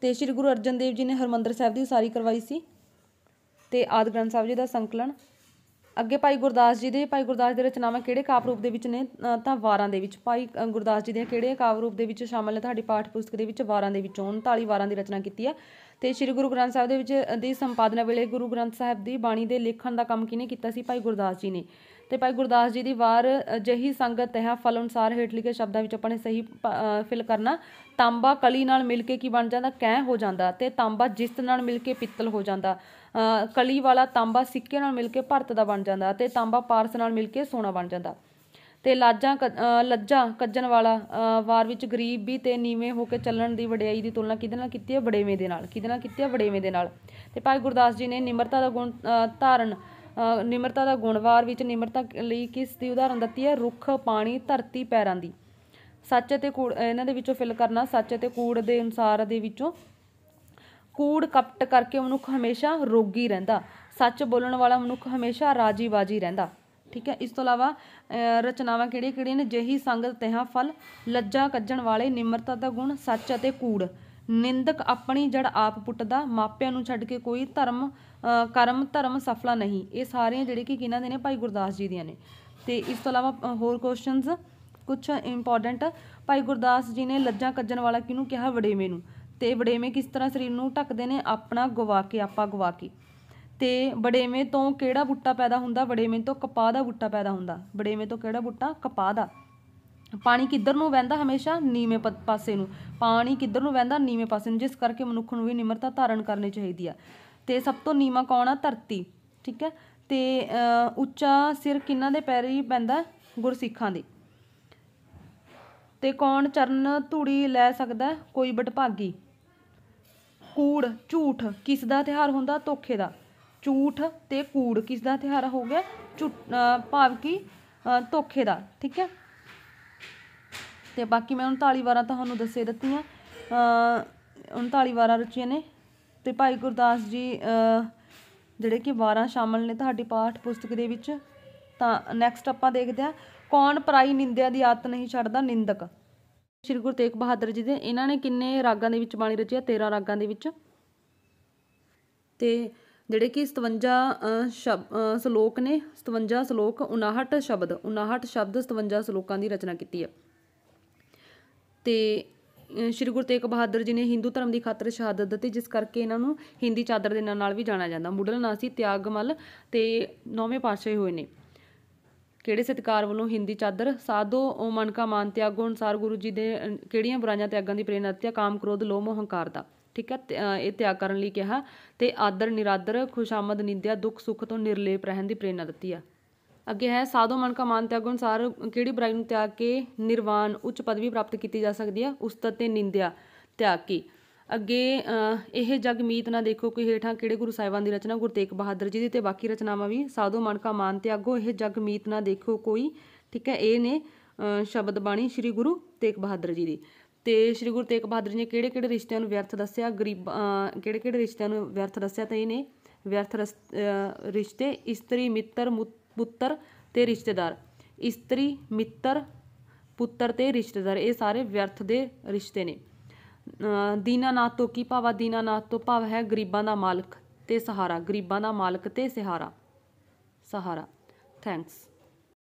ਤੇ ਸ੍ਰੀ ਗੁਰੂ ਅਰਜਨ ਦੇਵ ਜੀ ਨੇ ਹਰਮੰਦਰ ਸਾਹਿਬ ਦੀ ਉਸਾਰੀ ਕਰਵਾਈ ਸੀ ਤੇ ਆਦ ਗ੍ਰੰਥ ਸਾਹਿਬ ਜੀ ਦਾ ਸੰਕਲਨ ਅੱਗੇ ਭਾਈ ਗੁਰਦਾਸ ਜੀ ਦੇ ਭਾਈ ਗੁਰਦਾਸ ਦੇ ਰਚਨਾਵਾਂ ਕਿਹੜੇ ਕਾਵ ਰੂਪ ਦੇ ਵਿੱਚ ਨੇ ਤਾਂ ਵਾਰਾਂ ਦੇ ਵਿੱਚ ਭਾਈ ਗੁਰਦਾਸ ਜੀ ਦੀਆਂ ਕਿਹੜੇ ਕਾਵ ਰੂਪ ਦੇ ਵਿੱਚ ਸ਼ਾਮਲ ਨੇ ਤੁਹਾਡੀ ਪਾਠ ਪੁਸਤਕ ਦੇ ਵਿੱਚ ਵਾਰਾਂ ਦੇ ਵਿੱਚੋਂ 39 ਵਾਰਾਂ ਦੀ ਰਚਨਾ ਕੀਤੀ ਹੈ ਤੇ ਸ੍ਰੀ ਗੁਰੂ ਗ੍ਰੰਥ ਸਾਹਿਬ ਦੇ ਵਿੱਚ ਦੀ ਸੰਪਾਦਨਾ ਵੇਲੇ ਗੁਰੂ ਗ੍ਰੰਥ ਸਾਹਿਬ ਦੀ ਬਾਣੀ ਦੇ ਲੇਖਣ ਦਾ ਕੰਮ ਕਿਹਨੇ ਕੀਤਾ ਸੀ ਭਾਈ ਗੁਰਦਾਸ ਜੀ ਨੇ ਤੇ ਭਾਈ ਗੁਰਦਾਸ ਜੀ ਦੀ ਵਾਰ ਜਹੀ ਸੰਗਤ ਹੈ ਫਲ ਅਨੁਸਾਰ ਹੇਠ ਲਿਖੇ ਸ਼ਬਦਾਂ ਵਿੱਚ ਆਪਣੇ ਸਹੀ ਫਿਲ ਕਰਨਾ ਤਾਂਬਾ ਕਲੀ ਨਾਲ ਮਿਲ ਕੇ ਕੀ ਬਣ ਜਾਂਦਾ ਕਹਿ ਹੋ ਜਾਂਦਾ ਤੇ ਤਾਂਬਾ ਜਿਸਤ ਨਾਲ ਮਿਲ ਕੇ ਪਿੱਤਲ ਹੋ ਜਾਂਦਾ ਕਲੀ ਵਾਲਾ ਤਾਂਬਾ ਸਿੱਕੇ ਨਾਲ ਮਿਲ ਕੇ ਭਰਤ ਦਾ ਬਣ ਜਾਂਦਾ ਤੇ ਤਾਂਬਾ ਪਾਰਸ ਨਾਲ ਮਿਲ ਕੇ ਸੋਨਾ ਬਣ ਜਾਂਦਾ ਤੇ ਲਾਜਾਂ ਲੱਜਾ ਕੱਜਣ ਵਾਲਾ ਵਾਰ ਵਿੱਚ ਗਰੀਬ ਵੀ ਤੇ ਨੀਵੇਂ ਹੋ ਕੇ ਚੱਲਣ ਦੀ ਵਡਿਆਈ ਦੀ ਤੁਲਨਾ ਕਿਹਦੇ ਨਾਲ ਕੀਤੀ ਹੈ ਬੜੇਵੇਂ ਦੇ ਨਾਲ ਕਿਹਦੇ ਨਾਲ ਕੀਤੀ ਹੈ ਬੜੇਵੇਂ ਦੇ ਨਾਲ ਤੇ ਭਾਈ ਗੁਰਦਾਸ ਜੀ ਨੇ ਨਿਮਰਤਾ ਦਾ ਗੁਣ ਧਾਰਨ ਨਿਮਰਤਾ ਦਾ ਗੁਣਵਾਰ ਵਿੱਚ ਨਿਮਰਤਾ ਲਈ ਕਿਸ ਦੀ ਉਦਾਹਰਨ ਦਿੱਤੀ ਹੈ ਰੁੱਖ ਪਾਣੀ ਧਰਤੀ ਪੈਰਾਂ ਦੀ ਸੱਚ ਅਤੇ ਕੂੜ ਇਹਨਾਂ ਦੇ ਵਿੱਚੋਂ ਫਿਲ ਕਰਨਾ ਸੱਚ ਅਤੇ ਕੂੜ ਦੇ ਅਨੁਸਾਰ ਦੇ ਵਿੱਚੋਂ ਕੂੜ ਕਪਟ ਕਰਕੇ ਮਨੁੱਖ ਹਮੇਸ਼ਾ ਰੋਗੀ ਰਹਿੰਦਾ ਸੱਚ ਬੋਲਣ ਵਾਲਾ ਮਨੁੱਖ ਹਮੇਸ਼ਾ ਰਾਜੀ ਬਾਜੀ ਰਹਿੰਦਾ ਠੀਕ ਹੈ ਇਸ ਤੋਂ ਇਲਾਵਾ ਰਚਨਾਵਾਂ ਕਿਹੜੀਆਂ ਕਿਹੜੀਆਂ ਨੇ ਜਹੀ ਸੰਗਤ ਤਹਾਂ ਫਲ ਲੱਜਾ ਕੱਜਣ ਵਾਲੇ ਨਿਮਰਤਾ ਦਾ ਗੁਣ ਸੱਚ ਅਤੇ ਕੂੜ ਨਿੰਦਕ ਆਪਣੀ ਜੜ ਆਪ ਪੁੱਟਦਾ ਮਾਪਿਆਂ ਨੂੰ ਛੱਡ ਕੇ ਕੋਈ ਧਰਮ ਕਰਮ ਧਰਮ ਸਫਲਾ ਨਹੀਂ ਇਹ ਸਾਰੀਆਂ ਜਿਹੜੇ ਕਿ ਕਿਹਨਾਂ ਦੇ ਨੇ ਭਾਈ ਗੁਰਦਾਸ ਜੀ ਦੀਆਂ ਨੇ ਤੇ ਇਸ ਤੋਂ ਇਲਾਵਾ ਹੋਰ ਕੁਐਸਚਨਸ ਕੁਝ ਇੰਪੋਰਟੈਂਟ ਭਾਈ ਗੁਰਦਾਸ ਜੀ ਨੇ ਲੱਜਾਂ ਕੱਜਣ ਵਾਲਾ ਕਿਹਨੂੰ ਕਿਹਾ ਵੜੇਵੇਂ ਨੂੰ ਤੇ ਵੜੇਵੇਂ ਕਿਸ ਤਰ੍ਹਾਂ ਸਰੀਰ ਨੂੰ ਢੱਕਦੇ ਨੇ ਆਪਣਾ ਗਵਾ ਕੇ ਆਪਾ ਗਵਾ ਕੇ ਤੇ ਵੜੇਵੇਂ ਤੋਂ ਕਿਹੜਾ ਬੂਟਾ ਪੈਦਾ ਹੁੰਦਾ ਵੜੇਵੇਂ ਤੋਂ ਕਪਾਹ ਦਾ ਬੁੱਟਾ ਪੈਦਾ ਹੁੰਦਾ ਵੜੇਵੇਂ ਤੋਂ ਕਿਹੜਾ ਬੂਟਾ ਕਪਾਹ ਦਾ ਪਾਣੀ ਕਿੱਧਰ ਨੂੰ ਵਹਿੰਦਾ ਹਮੇਸ਼ਾ ਨੀਵੇਂ ਪਾਸੇ ਨੂੰ ਪਾਣੀ ਕਿੱਧਰ ਨੂੰ ਵਹਿੰਦਾ ਨੀਵੇਂ ਪਾਸੇ ਨੂੰ ਜਿਸ ਕਰਕੇ ਮਨੁੱਖ ਨੂੰ ਵੀ ਨਿਮਰਤਾ ਧਾਰਨ ਕਰਨੀ ਚਾਹੀਦੀ ਆ ਤੇ ਸਭ ਤੋਂ ਨੀਵਾ ਕੌਣ ਆ ਧਰਤੀ ਠੀਕ ਹੈ ਤੇ ਉੱਚਾ ਸਿਰ ਕਿੰਨਾ ਦੇ ਪੈਰ ਹੀ ਪੈਂਦਾ ਗੁਰਸਿੱਖਾਂ ਦੇ ਤੇ ਕੌਣ ਚਰਨ ਧੂੜੀ ਲੈ ਸਕਦਾ ਕੋਈ ਬਟਭਾਗੀ ਕੂੜ ਝੂਠ ਕਿਸ ਦਾ ਤਿਹਾਰ ਹੁੰਦਾ ਧੋਖੇ ਦਾ ਝੂਠ ਤੇ ਕੂੜ ਕਿਸ ਦਾ ਤਿਹਾਰ ਹੋ ਗਿਆ ਭਾਵ ਕੀ ਧੋਖੇ ਦਾ ਠੀਕ ਹੈ ਤੇ ਬਾਕੀ ਮੈਂ 39 ਵਾਰਾਂ ਤੁਹਾਨੂੰ ਦੱਸੇ ਦਿੱਤੀਆਂ 39 ਵਾਰਾਂ ਰੁਚੀਆਂ ਨੇ ਤੇ ਭਾਈ ਗੁਰਦਾਸ ਜੀ ਜਿਹੜੇ ਕਿ 12 ਸ਼ਾਮਲ ਨੇ ਤੁਹਾਡੀ ਪਾਠ ਪੁਸਤਕ ਦੇ ਵਿੱਚ ਤਾਂ ਨੈਕਸਟ ਆਪਾਂ ਦੇਖਦੇ ਆ ਕੌਣ ਪਰਾਈ ਨਿੰਦਿਆ ਦੀ ਆਤ ਨਹੀਂ ਛੱਡਦਾ ਨਿੰਦਕ ਸ਼੍ਰੀ ਗੁਰੂ ਤੇਗ ਬਹਾਦਰ ਜੀ ਦੇ ਇਹਨਾਂ ਨੇ ਕਿੰਨੇ ਰਾਗਾਂ ਦੇ ਵਿੱਚ ਬਾਣੀ ਰਚੀ ਹੈ 13 ਰਾਗਾਂ ਦੇ ਵਿੱਚ ਤੇ ਜਿਹੜੇ ਕਿ 57 ਸ਼ਲੋਕ ਨੇ 57 ਸ਼ਲੋਕ 59 ਸ਼ਬਦ 59 ਸ਼ਬਦ 57 ਸ਼ਲੋਕਾਂ ਦੀ ਰਚਨਾ ਕੀਤੀ ਹੈ ਤੇ ਸ਼੍ਰੀ ਗੁਰੂ ਤੇਗ ਬਹਾਦਰ ਜੀ ਨੇ ਹਿੰਦੂ ਧਰਮ ਦੀ ਖਾਤਰ ਸ਼ਹਾਦਤ ਦਿੱਤੀ ਜਿਸ ਕਰਕੇ ਇਹਨਾਂ ਨੂੰ ਹਿੰਦੀ ਚਾਦਰ ਦੇ ਨਾਂ ਨਾਲ ਵੀ ਜਾਣਿਆ ਜਾਂਦਾ ਮੁੱਢਲਾ ਨਾਂ ਸੀ ਤਿਆਗਮਲ ਤੇ ਨੌਵੇਂ ਪਾਤਸ਼ਾਹ ਹੋਏ ਨੇ ਕਿਹੜੇ ਸਤਕਾਰ ਵੱਲੋਂ ਹਿੰਦੀ ਚਾਦਰ ਸਾਧੋ ਓ ਮਨ ਕਾ ਮਾਨ ਤਿਆਗੋ ਅਨਸਾਰ ਗੁਰੂ ਜੀ ਦੇ ਕਿਹੜੀਆਂ ਬੁਰਾਈਆਂ ਤਿਆਗਾਂ ਦੀ ਪ੍ਰੇਰਣਾ ਦਿੱਤੀ ਕਾਮ ਕ੍ਰੋਧ ਲੋਭ ਹੰਕਾਰ ਦਾ ਠੀਕ ਹੈ ਇਹ ਤਿਆਗ ਕਰਨ ਲਈ ਕਿਹਾ ਤੇ ਆਦਰ ਨਿਰਾਦਰ ਖੁਸ਼ਾਮਦ ਨਿੰਦਿਆ ਦੁੱਖ ਸੁੱਖ ਤੋਂ ਨਿਰਲੇਪ ਰਹਿਣ ਦੀ ਪ੍ਰੇਰਣਾ ਦਿੱਤੀ ਆ ਅੱਗੇ ਹੈ ਸਾਧੋ ਮਨ ਕਾ ਮਾਨਤਿਆਗ ਅਨੁਸਾਰ ਕਿਹੜੀ ਬੁਰਾਈ ਨੂੰ ਤਿਆਗ ਕੇ ਨਿਰਵਾਣ ਉੱਚ ਪਦਵੀ ਪ੍ਰਾਪਤ ਕੀਤੀ ਜਾ ਸਕਦੀ ਹੈ ਉਸ ਤੇ ਨਿੰਦਿਆ ਤਿਆਗ ਕੇ ਅੱਗੇ ਇਹ ਜਗ ਮੀਤ ਨਾ ਦੇਖੋ ਕਿ ਹੇਠਾਂ ਕਿਹੜੇ ਗੁਰੂ ਸਾਹਿਬਾਨ ਦੀ ਰਚਨਾ ਗੁਰ ਤੇਗ ਬਹਾਦਰ ਜੀ ਦੀ ਤੇ ਬਾਕੀ ਰਚਨਾਵਾਂ ਵੀ ਸਾਧੋ ਮਨ ਕਾ ਮਾਨ ਤਿਆਗੋ ਇਹ ਜਗ ਮੀਤ ਨਾ ਦੇਖੋ ਕੋਈ ਠੀਕ ਹੈ ਇਹ ਨੇ ਸ਼ਬਦ ਬਾਣੀ ਸ੍ਰੀ ਗੁਰੂ ਤੇਗ ਬਹਾਦਰ ਜੀ ਦੀ ਤੇ ਸ੍ਰੀ ਗੁਰੂ ਤੇਗ ਬਹਾਦਰ ਜੀ ਨੇ ਕਿਹੜੇ ਕਿਹੜੇ ਰਿਸ਼ਤਿਆਂ ਨੂੰ ਵਿਅਰਥ ਦੱਸਿਆ ਗਰੀਬ ਕਿਹੜੇ ਕਿਹੜੇ ਰਿਸ਼ਤਿਆਂ ਨੂੰ ਵਿਅਰਥ ਦੱਸਿਆ ਤਾਂ ਇਹ ਨੇ ਵਿਅਰਥ ਰਿਸ਼ਤੇ ਇਸਤਰੀ ਮਿੱਤਰ ਪੁੱਤਰ ਤੇ ਰਿਸ਼ਤੇਦਾਰ ਇਸਤਰੀ ਮਿੱਤਰ ਪੁੱਤਰ ਤੇ ਰਿਸ਼ਤੇਦਾਰ ਇਹ ਸਾਰੇ ਵਿਅਰਥ ਦੇ ਰਿਸ਼ਤੇ ਨੇ ਦੀਨਾਨਾਥ ਤੋਂ ਕੀ ਭਾਵ ਹੈ ਦੀਨਾਨਾਥ ਤੋਂ ਭਾਵ ਹੈ ਗਰੀਬਾਂ ਦਾ ਮਾਲਕ ਤੇ ਸਹਾਰਾ ਗਰੀਬਾਂ ਦਾ ਮਾਲਕ ਤੇ ਸਹਾਰਾ ਸਹਾਰਾ ਥੈਂਕਸ